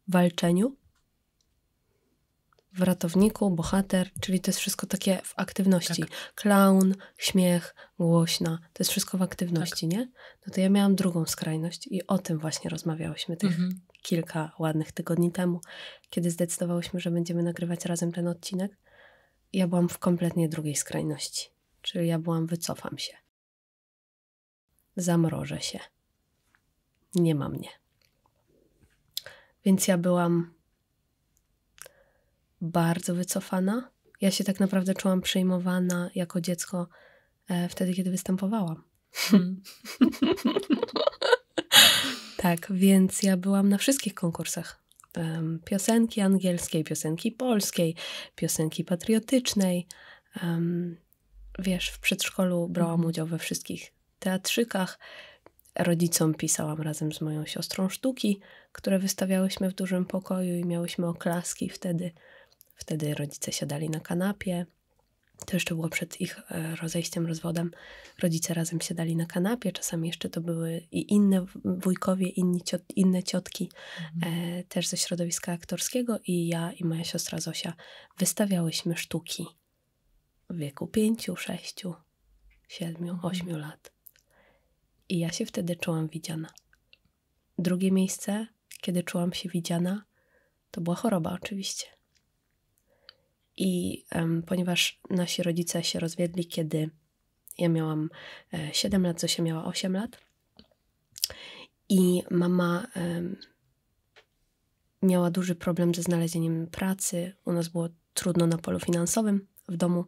walczeniu w ratowniku, bohater, czyli to jest wszystko takie w aktywności. Tak. Klaun, śmiech, głośna, to jest wszystko w aktywności, tak. nie? No to ja miałam drugą skrajność i o tym właśnie rozmawiałyśmy tych mhm. kilka ładnych tygodni temu, kiedy zdecydowałyśmy, że będziemy nagrywać razem ten odcinek. Ja byłam w kompletnie drugiej skrajności, czyli ja byłam wycofam się. Zamrożę się. Nie ma mnie. Więc ja byłam bardzo wycofana. Ja się tak naprawdę czułam przejmowana jako dziecko e, wtedy, kiedy występowałam. Hmm. (laughs) tak, więc ja byłam na wszystkich konkursach. E, piosenki angielskiej, piosenki polskiej, piosenki patriotycznej. E, wiesz, w przedszkolu brałam mhm. udział we wszystkich teatrzykach. Rodzicom pisałam razem z moją siostrą sztuki, które wystawiałyśmy w dużym pokoju i miałyśmy oklaski wtedy. Wtedy rodzice siadali na kanapie. To jeszcze było przed ich e, rozejściem, rozwodem. Rodzice razem siadali na kanapie, czasami jeszcze to były i inne wujkowie, inni ciot, inne ciotki, mhm. e, też ze środowiska aktorskiego. I ja i moja siostra Zosia wystawiałyśmy sztuki w wieku 5, 6, 7, 8 lat. I ja się wtedy czułam widziana. Drugie miejsce, kiedy czułam się widziana, to była choroba, oczywiście. I um, ponieważ nasi rodzice się rozwiedli, kiedy ja miałam 7 e, lat, Zosia miała 8 lat, i mama um, miała duży problem ze znalezieniem pracy. U nas było trudno na polu finansowym w domu.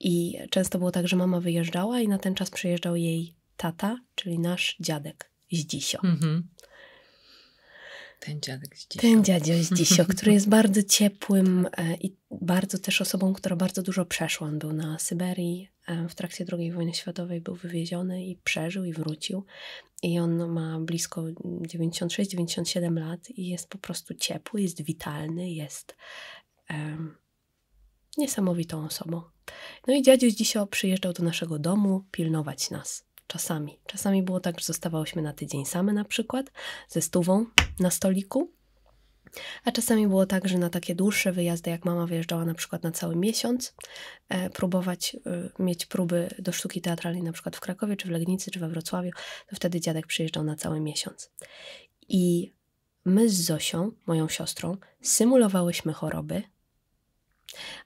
I często było tak, że mama wyjeżdżała i na ten czas przyjeżdżał jej tata, czyli nasz dziadek, Zdzisio. Mhm. Ten dziadek z Ten dziadzio z Dzisio, (laughs) który jest bardzo ciepłym e, i bardzo też osobą, która bardzo dużo przeszła. On był na Syberii e, w trakcie II wojny światowej, był wywieziony i przeżył i wrócił. I on ma blisko 96-97 lat i jest po prostu ciepły, jest witalny, jest um, niesamowitą osobą. No i dziadzio z Dzisio przyjeżdżał do naszego domu pilnować nas czasami. Czasami było tak, że zostawałyśmy na tydzień same na przykład, ze stówą na stoliku. A czasami było tak, że na takie dłuższe wyjazdy, jak mama wyjeżdżała na przykład na cały miesiąc, e, próbować e, mieć próby do sztuki teatralnej na przykład w Krakowie, czy w Legnicy, czy we Wrocławiu, to wtedy dziadek przyjeżdżał na cały miesiąc. I my z Zosią, moją siostrą, symulowałyśmy choroby,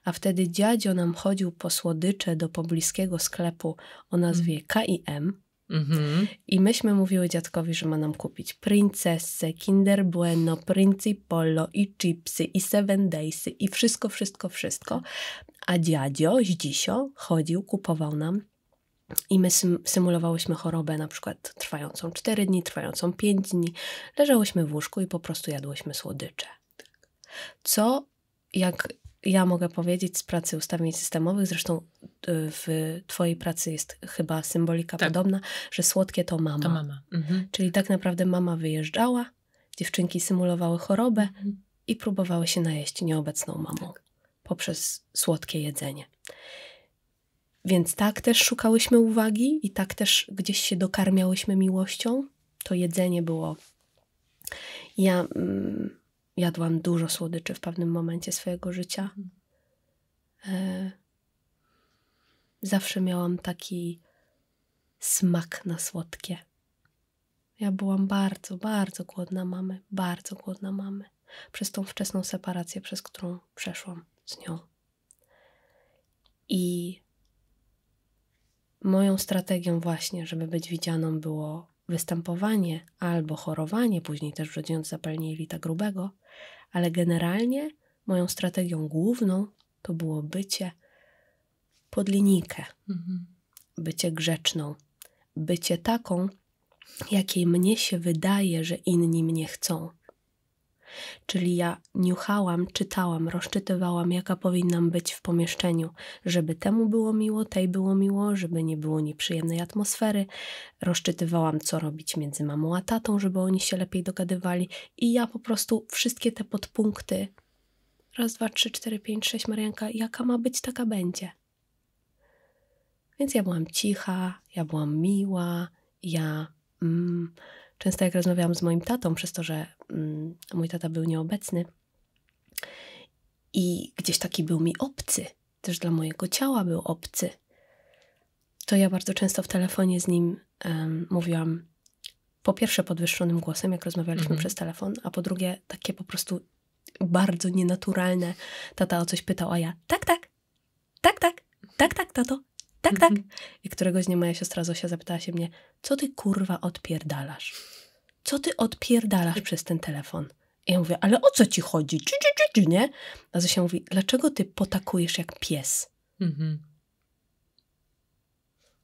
a wtedy dziadzio nam chodził po słodycze do pobliskiego sklepu o nazwie mhm. KIM. Mm -hmm. I myśmy mówiły dziadkowi, że ma nam kupić princesę, Kinder Bueno, Principolo i chipsy i Seven Daysy i wszystko, wszystko, wszystko. A dziadzio, dzisio, chodził, kupował nam i my symulowałyśmy chorobę na przykład trwającą 4 dni, trwającą 5 dni. Leżałyśmy w łóżku i po prostu jadłyśmy słodycze. Co, jak ja mogę powiedzieć z pracy ustawień systemowych, zresztą y, w Twojej pracy jest chyba symbolika tak. podobna, że słodkie to mama. To mama. Mhm. Czyli tak naprawdę mama wyjeżdżała, dziewczynki symulowały chorobę mhm. i próbowały się najeść nieobecną mamą tak. poprzez słodkie jedzenie. Więc tak też szukałyśmy uwagi i tak też gdzieś się dokarmiałyśmy miłością. To jedzenie było. Ja. Mm, jadłam dużo słodyczy w pewnym momencie swojego życia. Mhm. E, zawsze miałam taki smak na słodkie. Ja byłam bardzo, bardzo głodna mamy, bardzo głodna mamy. Przez tą wczesną separację, przez którą przeszłam z nią. I moją strategią właśnie, żeby być widzianą było występowanie albo chorowanie, później też wrzodziejąc zapalenie jelita grubego, ale generalnie moją strategią główną to było bycie pod linijkę, mhm. bycie grzeczną, bycie taką, jakiej mnie się wydaje, że inni mnie chcą. Czyli ja niuchałam, czytałam, rozczytywałam, jaka powinnam być w pomieszczeniu, żeby temu było miło, tej było miło, żeby nie było nieprzyjemnej atmosfery. Rozczytywałam, co robić między mamą a tatą, żeby oni się lepiej dogadywali. I ja po prostu wszystkie te podpunkty raz, dwa, trzy, cztery, pięć, sześć, Marianka, jaka ma być, taka będzie. Więc ja byłam cicha, ja byłam miła, ja... Mm, często jak rozmawiałam z moim tatą, przez to, że mm, mój tata był nieobecny i gdzieś taki był mi obcy, też dla mojego ciała był obcy, to ja bardzo często w telefonie z nim um, mówiłam po pierwsze podwyższonym głosem, jak rozmawialiśmy mm -hmm. przez telefon, a po drugie takie po prostu bardzo nienaturalne. Tata o coś pytał, a ja tak, tak, tak, tak, tak, tak, tato, tak, tak. Mhm. I któregoś dnia moja siostra Zosia zapytała się mnie, co ty kurwa odpierdalasz? co ty odpierdalasz przez ten telefon? I ja mówię, ale o co ci chodzi? Czy, czy, czy, czy, nie? A Zosia mówi, dlaczego ty potakujesz jak pies? Mhm.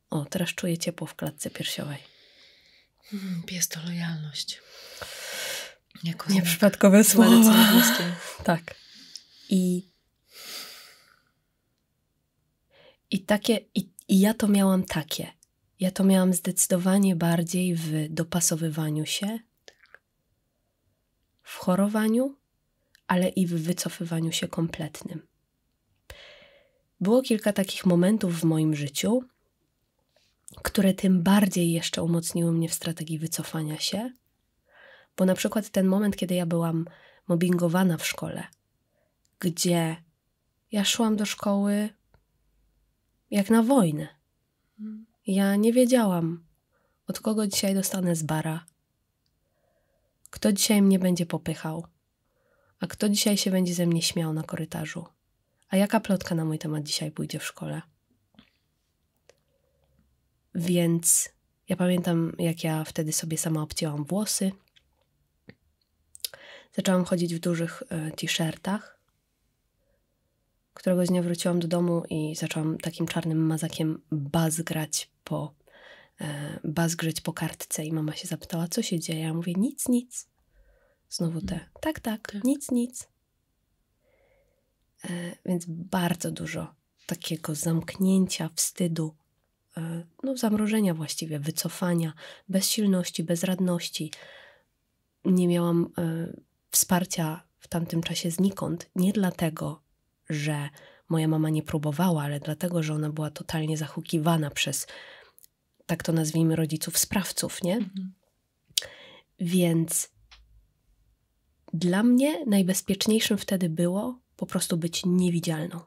O, teraz czuję ciepło w klatce piersiowej. Mm, pies to lojalność. Jako Nieprzypadkowe słowa. (laughs) Tak. I, i takie, i, i ja to miałam takie. Ja to miałam zdecydowanie bardziej w dopasowywaniu się, w chorowaniu, ale i w wycofywaniu się kompletnym. Było kilka takich momentów w moim życiu, które tym bardziej jeszcze umocniły mnie w strategii wycofania się, bo na przykład ten moment, kiedy ja byłam mobbingowana w szkole, gdzie ja szłam do szkoły jak na wojnę. Mm. Ja nie wiedziałam, od kogo dzisiaj dostanę z bara. Kto dzisiaj mnie będzie popychał, a kto dzisiaj się będzie ze mnie śmiał na korytarzu, a jaka plotka na mój temat dzisiaj pójdzie w szkole. Więc ja pamiętam, jak ja wtedy sobie sama obcięłam włosy. Zaczęłam chodzić w dużych e, t-shirtach. Któregoś dnia wróciłam do domu i zaczęłam takim czarnym mazakiem bazgrać po e, bazgrzeć po kartce i mama się zapytała, co się dzieje. Ja mówię, nic, nic. Znowu te, mm. tak, tak, tak. nic, nic. E, więc bardzo dużo takiego zamknięcia, wstydu, e, no zamrożenia właściwie, wycofania, bezsilności, bezradności. Nie miałam e, wsparcia w tamtym czasie znikąd. Nie dlatego, że moja mama nie próbowała, ale dlatego, że ona była totalnie zahukiwana przez tak to nazwijmy, rodziców sprawców, nie? Mhm. Więc dla mnie najbezpieczniejszym wtedy było po prostu być niewidzialną.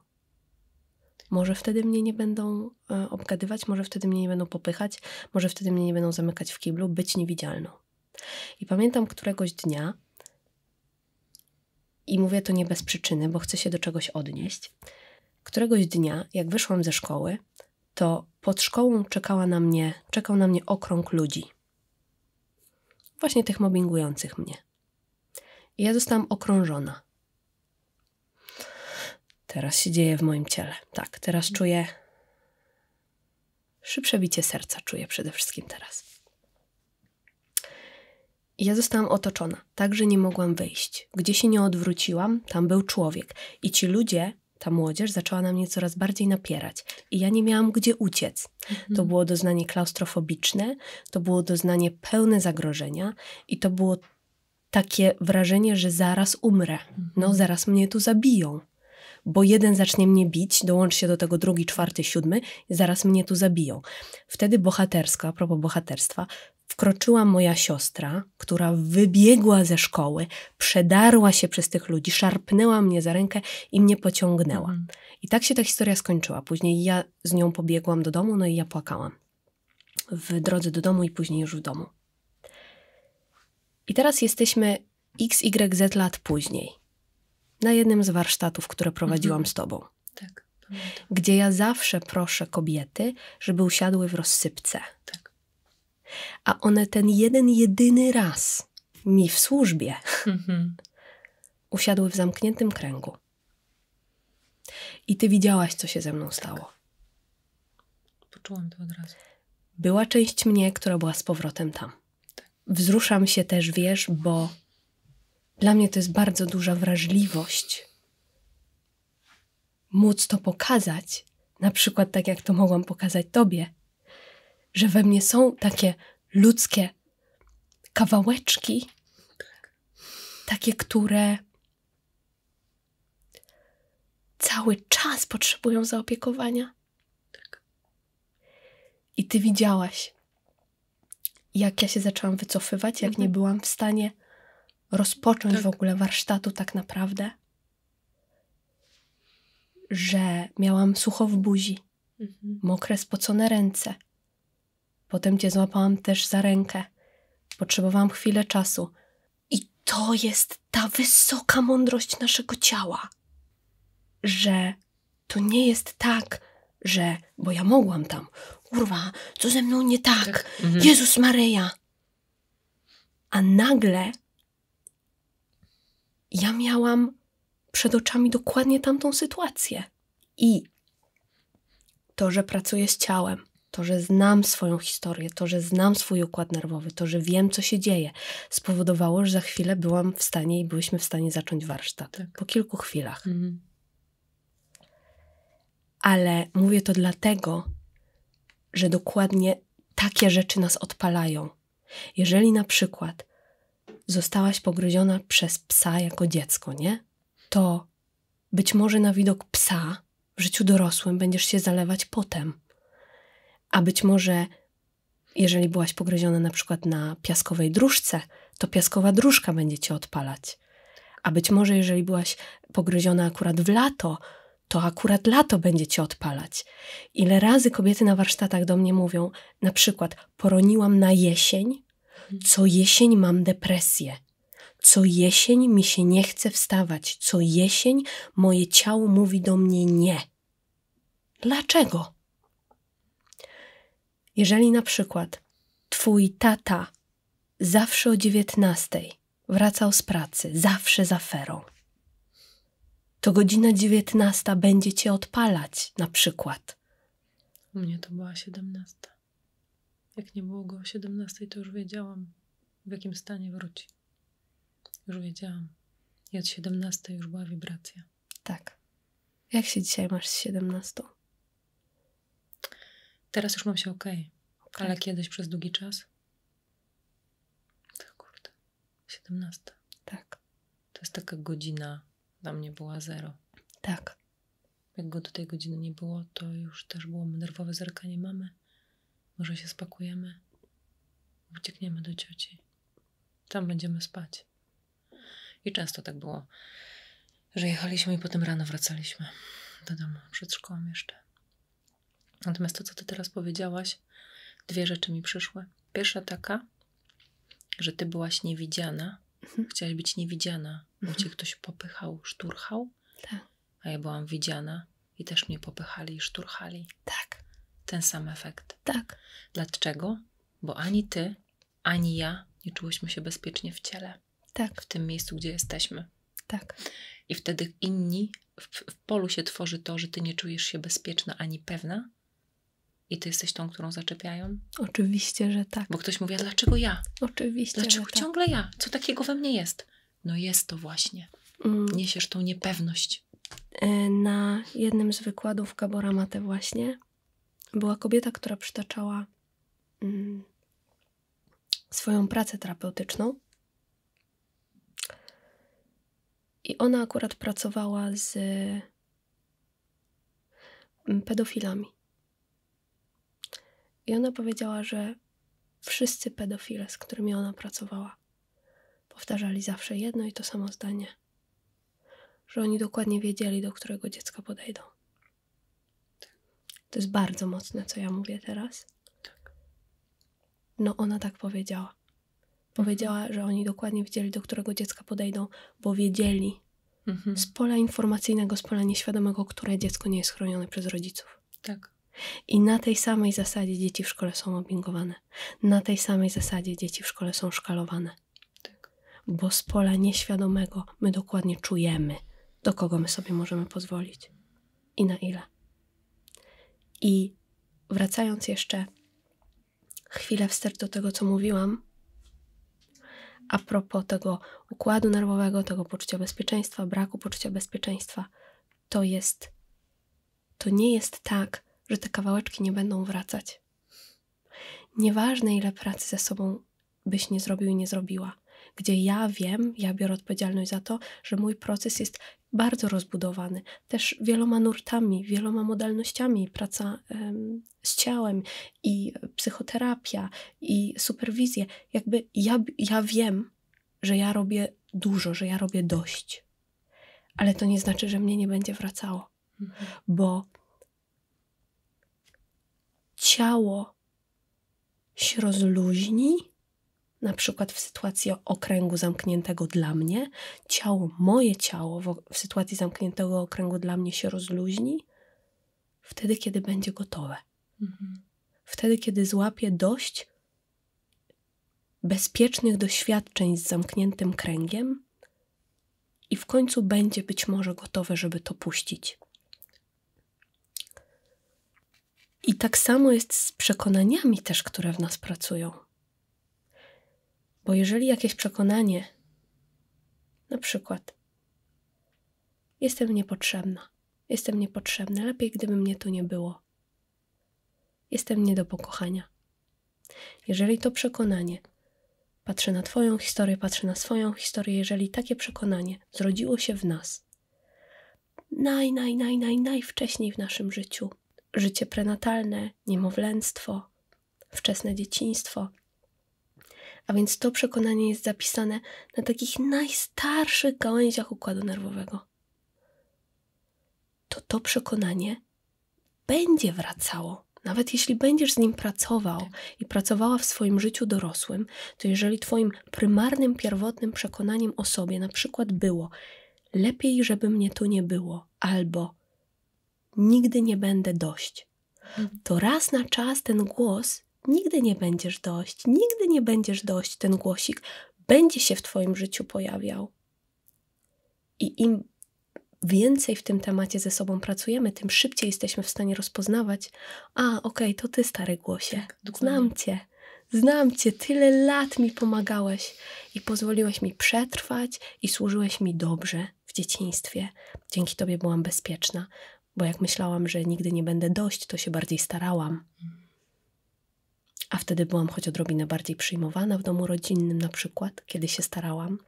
Może wtedy mnie nie będą e, obgadywać, może wtedy mnie nie będą popychać, może wtedy mnie nie będą zamykać w kiblu, być niewidzialną. I pamiętam któregoś dnia, i mówię to nie bez przyczyny, bo chcę się do czegoś odnieść. Któregoś dnia, jak wyszłam ze szkoły, to pod szkołą czekała na mnie, czekał na mnie okrąg ludzi. Właśnie tych mobbingujących mnie. I ja zostałam okrążona. Teraz się dzieje w moim ciele. Tak, teraz czuję szybsze bicie serca, czuję przede wszystkim teraz. I ja zostałam otoczona, tak że nie mogłam wyjść. Gdzie się nie odwróciłam, tam był człowiek. I ci ludzie ta młodzież zaczęła na mnie coraz bardziej napierać i ja nie miałam gdzie uciec. Mhm. To było doznanie klaustrofobiczne, to było doznanie pełne zagrożenia i to było takie wrażenie, że zaraz umrę, no mhm. zaraz mnie tu zabiją. Bo jeden zacznie mnie bić, dołącz się do tego drugi, czwarty, siódmy, zaraz mnie tu zabiją. Wtedy bohatersko, a propos bohaterstwa, wkroczyła moja siostra, która wybiegła ze szkoły, przedarła się przez tych ludzi, szarpnęła mnie za rękę i mnie pociągnęła. Mhm. I tak się ta historia skończyła. Później ja z nią pobiegłam do domu, no i ja płakałam. W drodze do domu i później już w domu. I teraz jesteśmy XYZ lat później. Na jednym z warsztatów, które prowadziłam mhm. z tobą. Tak. Pamiętam. Gdzie ja zawsze proszę kobiety, żeby usiadły w rozsypce. Tak a one ten jeden, jedyny raz mi w służbie mhm. usiadły w zamkniętym kręgu. I ty widziałaś, co się ze mną stało. Tak. Poczułam to od razu. Była część mnie, która była z powrotem tam. Tak. Wzruszam się też, wiesz, bo dla mnie to jest bardzo duża wrażliwość móc to pokazać. Na przykład tak, jak to mogłam pokazać tobie, że we mnie są takie ludzkie kawałeczki, tak. takie, które cały czas potrzebują zaopiekowania. Tak. I ty widziałaś, jak ja się zaczęłam wycofywać, jak mhm. nie byłam w stanie rozpocząć tak. w ogóle warsztatu tak naprawdę, że miałam sucho w buzi, mhm. mokre, spocone ręce, Potem cię złapałam też za rękę. Potrzebowałam chwilę czasu. I to jest ta wysoka mądrość naszego ciała. Że to nie jest tak, że bo ja mogłam tam. Kurwa, co ze mną nie tak? tak. Mhm. Jezus Maryja. A nagle ja miałam przed oczami dokładnie tamtą sytuację. I to, że pracuję z ciałem, to, że znam swoją historię, to, że znam swój układ nerwowy, to, że wiem, co się dzieje, spowodowało, że za chwilę byłam w stanie i byliśmy w stanie zacząć warsztat. Tak. Po kilku chwilach. Mhm. Ale mówię to dlatego, że dokładnie takie rzeczy nas odpalają. Jeżeli na przykład zostałaś pogryziona przez psa jako dziecko, nie? To być może na widok psa w życiu dorosłym będziesz się zalewać potem. A być może, jeżeli byłaś pogryziona na przykład na piaskowej dróżce, to piaskowa dróżka będzie cię odpalać. A być może, jeżeli byłaś pogryziona akurat w lato, to akurat lato będzie cię odpalać. Ile razy kobiety na warsztatach do mnie mówią, na przykład, poroniłam na jesień, mhm. co jesień mam depresję. Co jesień mi się nie chce wstawać, co jesień moje ciało mówi do mnie nie. Dlaczego? Jeżeli na przykład twój tata zawsze o dziewiętnastej wracał z pracy, zawsze za ferą, to godzina dziewiętnasta będzie cię odpalać na przykład. U mnie to była siedemnasta. Jak nie było go o siedemnastej, to już wiedziałam, w jakim stanie wróci. Już wiedziałam. I od siedemnastej już była wibracja. Tak. Jak się dzisiaj masz z siedemnastą? Teraz już mam się ok, okay. ale kiedyś przez długi czas. To kurde, 17. Tak. To jest taka godzina, dla mnie była zero. Tak. Jak go do tej godziny nie było, to już też było nerwowe zerkanie mamy. Może się spakujemy, uciekniemy do cioci. Tam będziemy spać. I często tak było, że jechaliśmy i potem rano wracaliśmy do domu, przed szkołą jeszcze. Natomiast to, co ty teraz powiedziałaś, dwie rzeczy mi przyszły. Pierwsza taka, że ty byłaś niewidziana, mhm. chciałaś być niewidziana, mhm. bo cię ktoś popychał, szturchał, tak. a ja byłam widziana i też mnie popychali i szturchali. Tak. Ten sam efekt. Tak. Dlaczego? Bo ani ty, ani ja nie czułyśmy się bezpiecznie w ciele. Tak. W tym miejscu, gdzie jesteśmy. Tak. I wtedy inni, w, w polu się tworzy to, że ty nie czujesz się bezpieczna ani pewna, i ty jesteś tą, którą zaczepiają? Oczywiście, że tak. Bo ktoś mówi, a dlaczego ja? Oczywiście. Dlaczego tak. ciągle ja? Co takiego we mnie jest? No jest to właśnie. Mm. Niesiesz tą niepewność. E, na jednym z wykładów Gabora Mate właśnie była kobieta, która przytaczała mm, swoją pracę terapeutyczną. I ona akurat pracowała z mm, pedofilami. I ona powiedziała, że wszyscy pedofile, z którymi ona pracowała, powtarzali zawsze jedno i to samo zdanie: że oni dokładnie wiedzieli, do którego dziecka podejdą. To jest bardzo mocne, co ja mówię teraz. Tak. No, ona tak powiedziała. Powiedziała, że oni dokładnie wiedzieli, do którego dziecka podejdą, bo wiedzieli mhm. z pola informacyjnego, z pola nieświadomego, które dziecko nie jest chronione przez rodziców. Tak. I na tej samej zasadzie dzieci w szkole są mobbingowane. Na tej samej zasadzie dzieci w szkole są szkalowane. Tak. Bo z pola nieświadomego my dokładnie czujemy, do kogo my sobie możemy pozwolić i na ile. I wracając jeszcze chwilę wstecz do tego, co mówiłam, a propos tego układu nerwowego, tego poczucia bezpieczeństwa, braku poczucia bezpieczeństwa, to jest, to nie jest tak, że te kawałeczki nie będą wracać. Nieważne, ile pracy ze sobą byś nie zrobił i nie zrobiła, gdzie ja wiem, ja biorę odpowiedzialność za to, że mój proces jest bardzo rozbudowany, też wieloma nurtami, wieloma modalnościami praca ym, z ciałem i psychoterapia i superwizje. Jakby ja, ja wiem, że ja robię dużo, że ja robię dość, ale to nie znaczy, że mnie nie będzie wracało, mhm. bo ciało się rozluźni, na przykład w sytuacji okręgu zamkniętego dla mnie, ciało, moje ciało w, w sytuacji zamkniętego okręgu dla mnie się rozluźni, wtedy, kiedy będzie gotowe. Mhm. Wtedy, kiedy złapie dość bezpiecznych doświadczeń z zamkniętym kręgiem i w końcu będzie być może gotowe, żeby to puścić. I tak samo jest z przekonaniami też, które w nas pracują. Bo jeżeli jakieś przekonanie, na przykład, jestem niepotrzebna, jestem niepotrzebny, lepiej gdyby mnie tu nie było, jestem nie do pokochania. Jeżeli to przekonanie patrzę na Twoją historię, patrzę na swoją historię, jeżeli takie przekonanie zrodziło się w nas, naj, naj, naj, naj, najwcześniej w naszym życiu, życie prenatalne, niemowlęctwo, wczesne dzieciństwo. A więc to przekonanie jest zapisane na takich najstarszych gałęziach układu nerwowego. To to przekonanie będzie wracało. Nawet jeśli będziesz z nim pracował i pracowała w swoim życiu dorosłym, to jeżeli twoim prymarnym, pierwotnym przekonaniem o sobie na przykład było lepiej, żeby mnie tu nie było, albo nigdy nie będę dość, mhm. to raz na czas ten głos nigdy nie będziesz dość, nigdy nie będziesz dość, ten głosik będzie się w Twoim życiu pojawiał. I im więcej w tym temacie ze sobą pracujemy, tym szybciej jesteśmy w stanie rozpoznawać, a okej, okay, to Ty, stary głosie, tak, znam Cię. Znam Cię, tyle lat mi pomagałeś i pozwoliłeś mi przetrwać i służyłeś mi dobrze w dzieciństwie. Dzięki Tobie byłam bezpieczna bo jak myślałam, że nigdy nie będę dość, to się bardziej starałam. A wtedy byłam choć odrobinę bardziej przyjmowana w domu rodzinnym, na przykład, kiedy się starałam.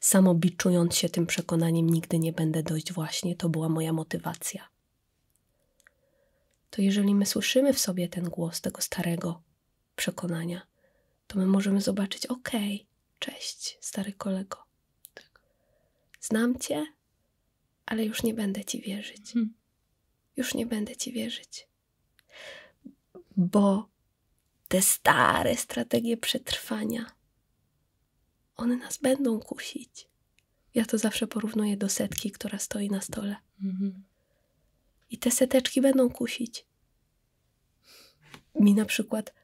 Samo biczując się tym przekonaniem, nigdy nie będę dość, właśnie to była moja motywacja. To jeżeli my słyszymy w sobie ten głos tego starego przekonania, to my możemy zobaczyć: OK, cześć, stary kolego. Znam cię, ale już nie będę ci wierzyć. Hmm. Już nie będę ci wierzyć. Bo te stare strategie przetrwania, one nas będą kusić. Ja to zawsze porównuję do setki, która stoi na stole. Mhm. I te seteczki będą kusić. Mi na przykład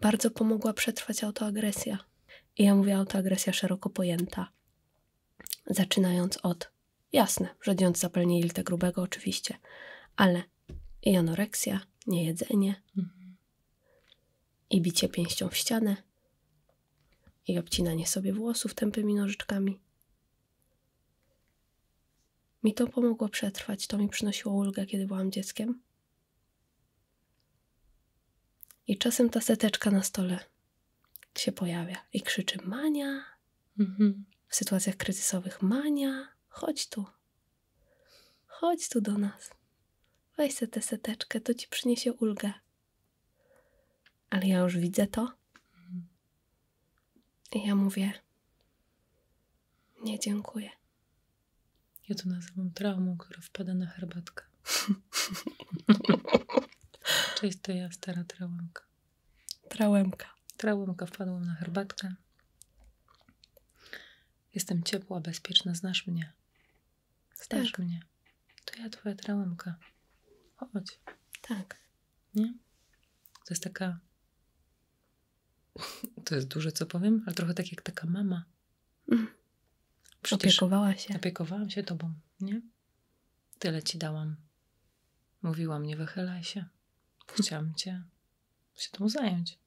bardzo pomogła przetrwać autoagresja. I ja mówię autoagresja szeroko pojęta. Zaczynając od, jasne, rzedziąc zapalnie ilta grubego oczywiście, ale i anoreksja, niejedzenie, mhm. i bicie pięścią w ścianę, i obcinanie sobie włosów tępymi nożyczkami. Mi to pomogło przetrwać, to mi przynosiło ulgę, kiedy byłam dzieckiem. I czasem ta seteczka na stole się pojawia i krzyczy: Mania! Mhm w sytuacjach kryzysowych. Mania, chodź tu. Chodź tu do nas. Weź se tę seteczkę, to ci przyniesie ulgę. Ale ja już widzę to. I ja mówię, nie dziękuję. Ja to nazywam traumą, która wpada na herbatkę. (laughs) Cześć, to ja stara trałemka. Trałemka. Trałemka, wpadłam na herbatkę. Jestem ciepła, bezpieczna, znasz mnie. Znasz tak. mnie. To ja twoja trałemka. Chodź. Tak. Nie? To jest taka... (laughs) To jest duże, co powiem, ale trochę tak jak taka mama. Mm. Przecież Opiekowała się. Opiekowałam się tobą, nie? Tyle ci dałam. Mówiłam, nie wychylaj się. Chciałam cię się temu zająć.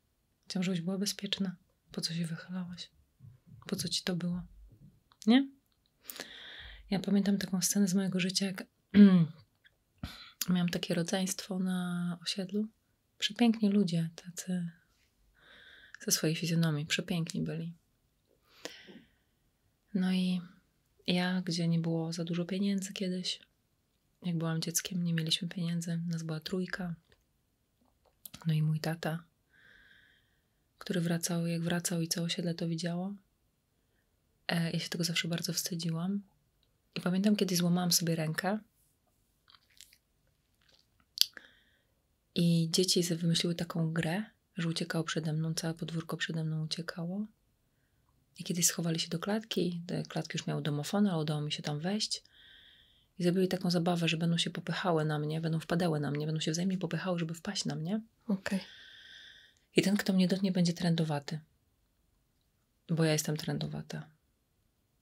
Chciałam, żebyś była bezpieczna. Po co się wychylałaś? Po co ci to było? nie? Ja pamiętam taką scenę z mojego życia, jak (clears throat) miałam takie rodzeństwo na osiedlu. Przepiękni ludzie, tacy ze swojej fizjonomii, przepiękni byli. No i ja, gdzie nie było za dużo pieniędzy kiedyś, jak byłam dzieckiem, nie mieliśmy pieniędzy, nas była trójka. No i mój tata, który wracał, jak wracał i całe osiedle to widziało, E, ja się tego zawsze bardzo wstydziłam. I pamiętam, kiedy złamałam sobie rękę. I dzieci wymyśliły taką grę, że uciekało przede mną, całe podwórko przede mną uciekało. I kiedyś schowali się do klatki, te klatki już miały domofon, ale udało mi się tam wejść. I zrobili taką zabawę, że będą się popychały na mnie, będą wpadały na mnie, będą się wzajemnie popychały, żeby wpaść na mnie. Okej. Okay. I ten, kto mnie dotknie, będzie trendowaty. Bo ja jestem trendowata.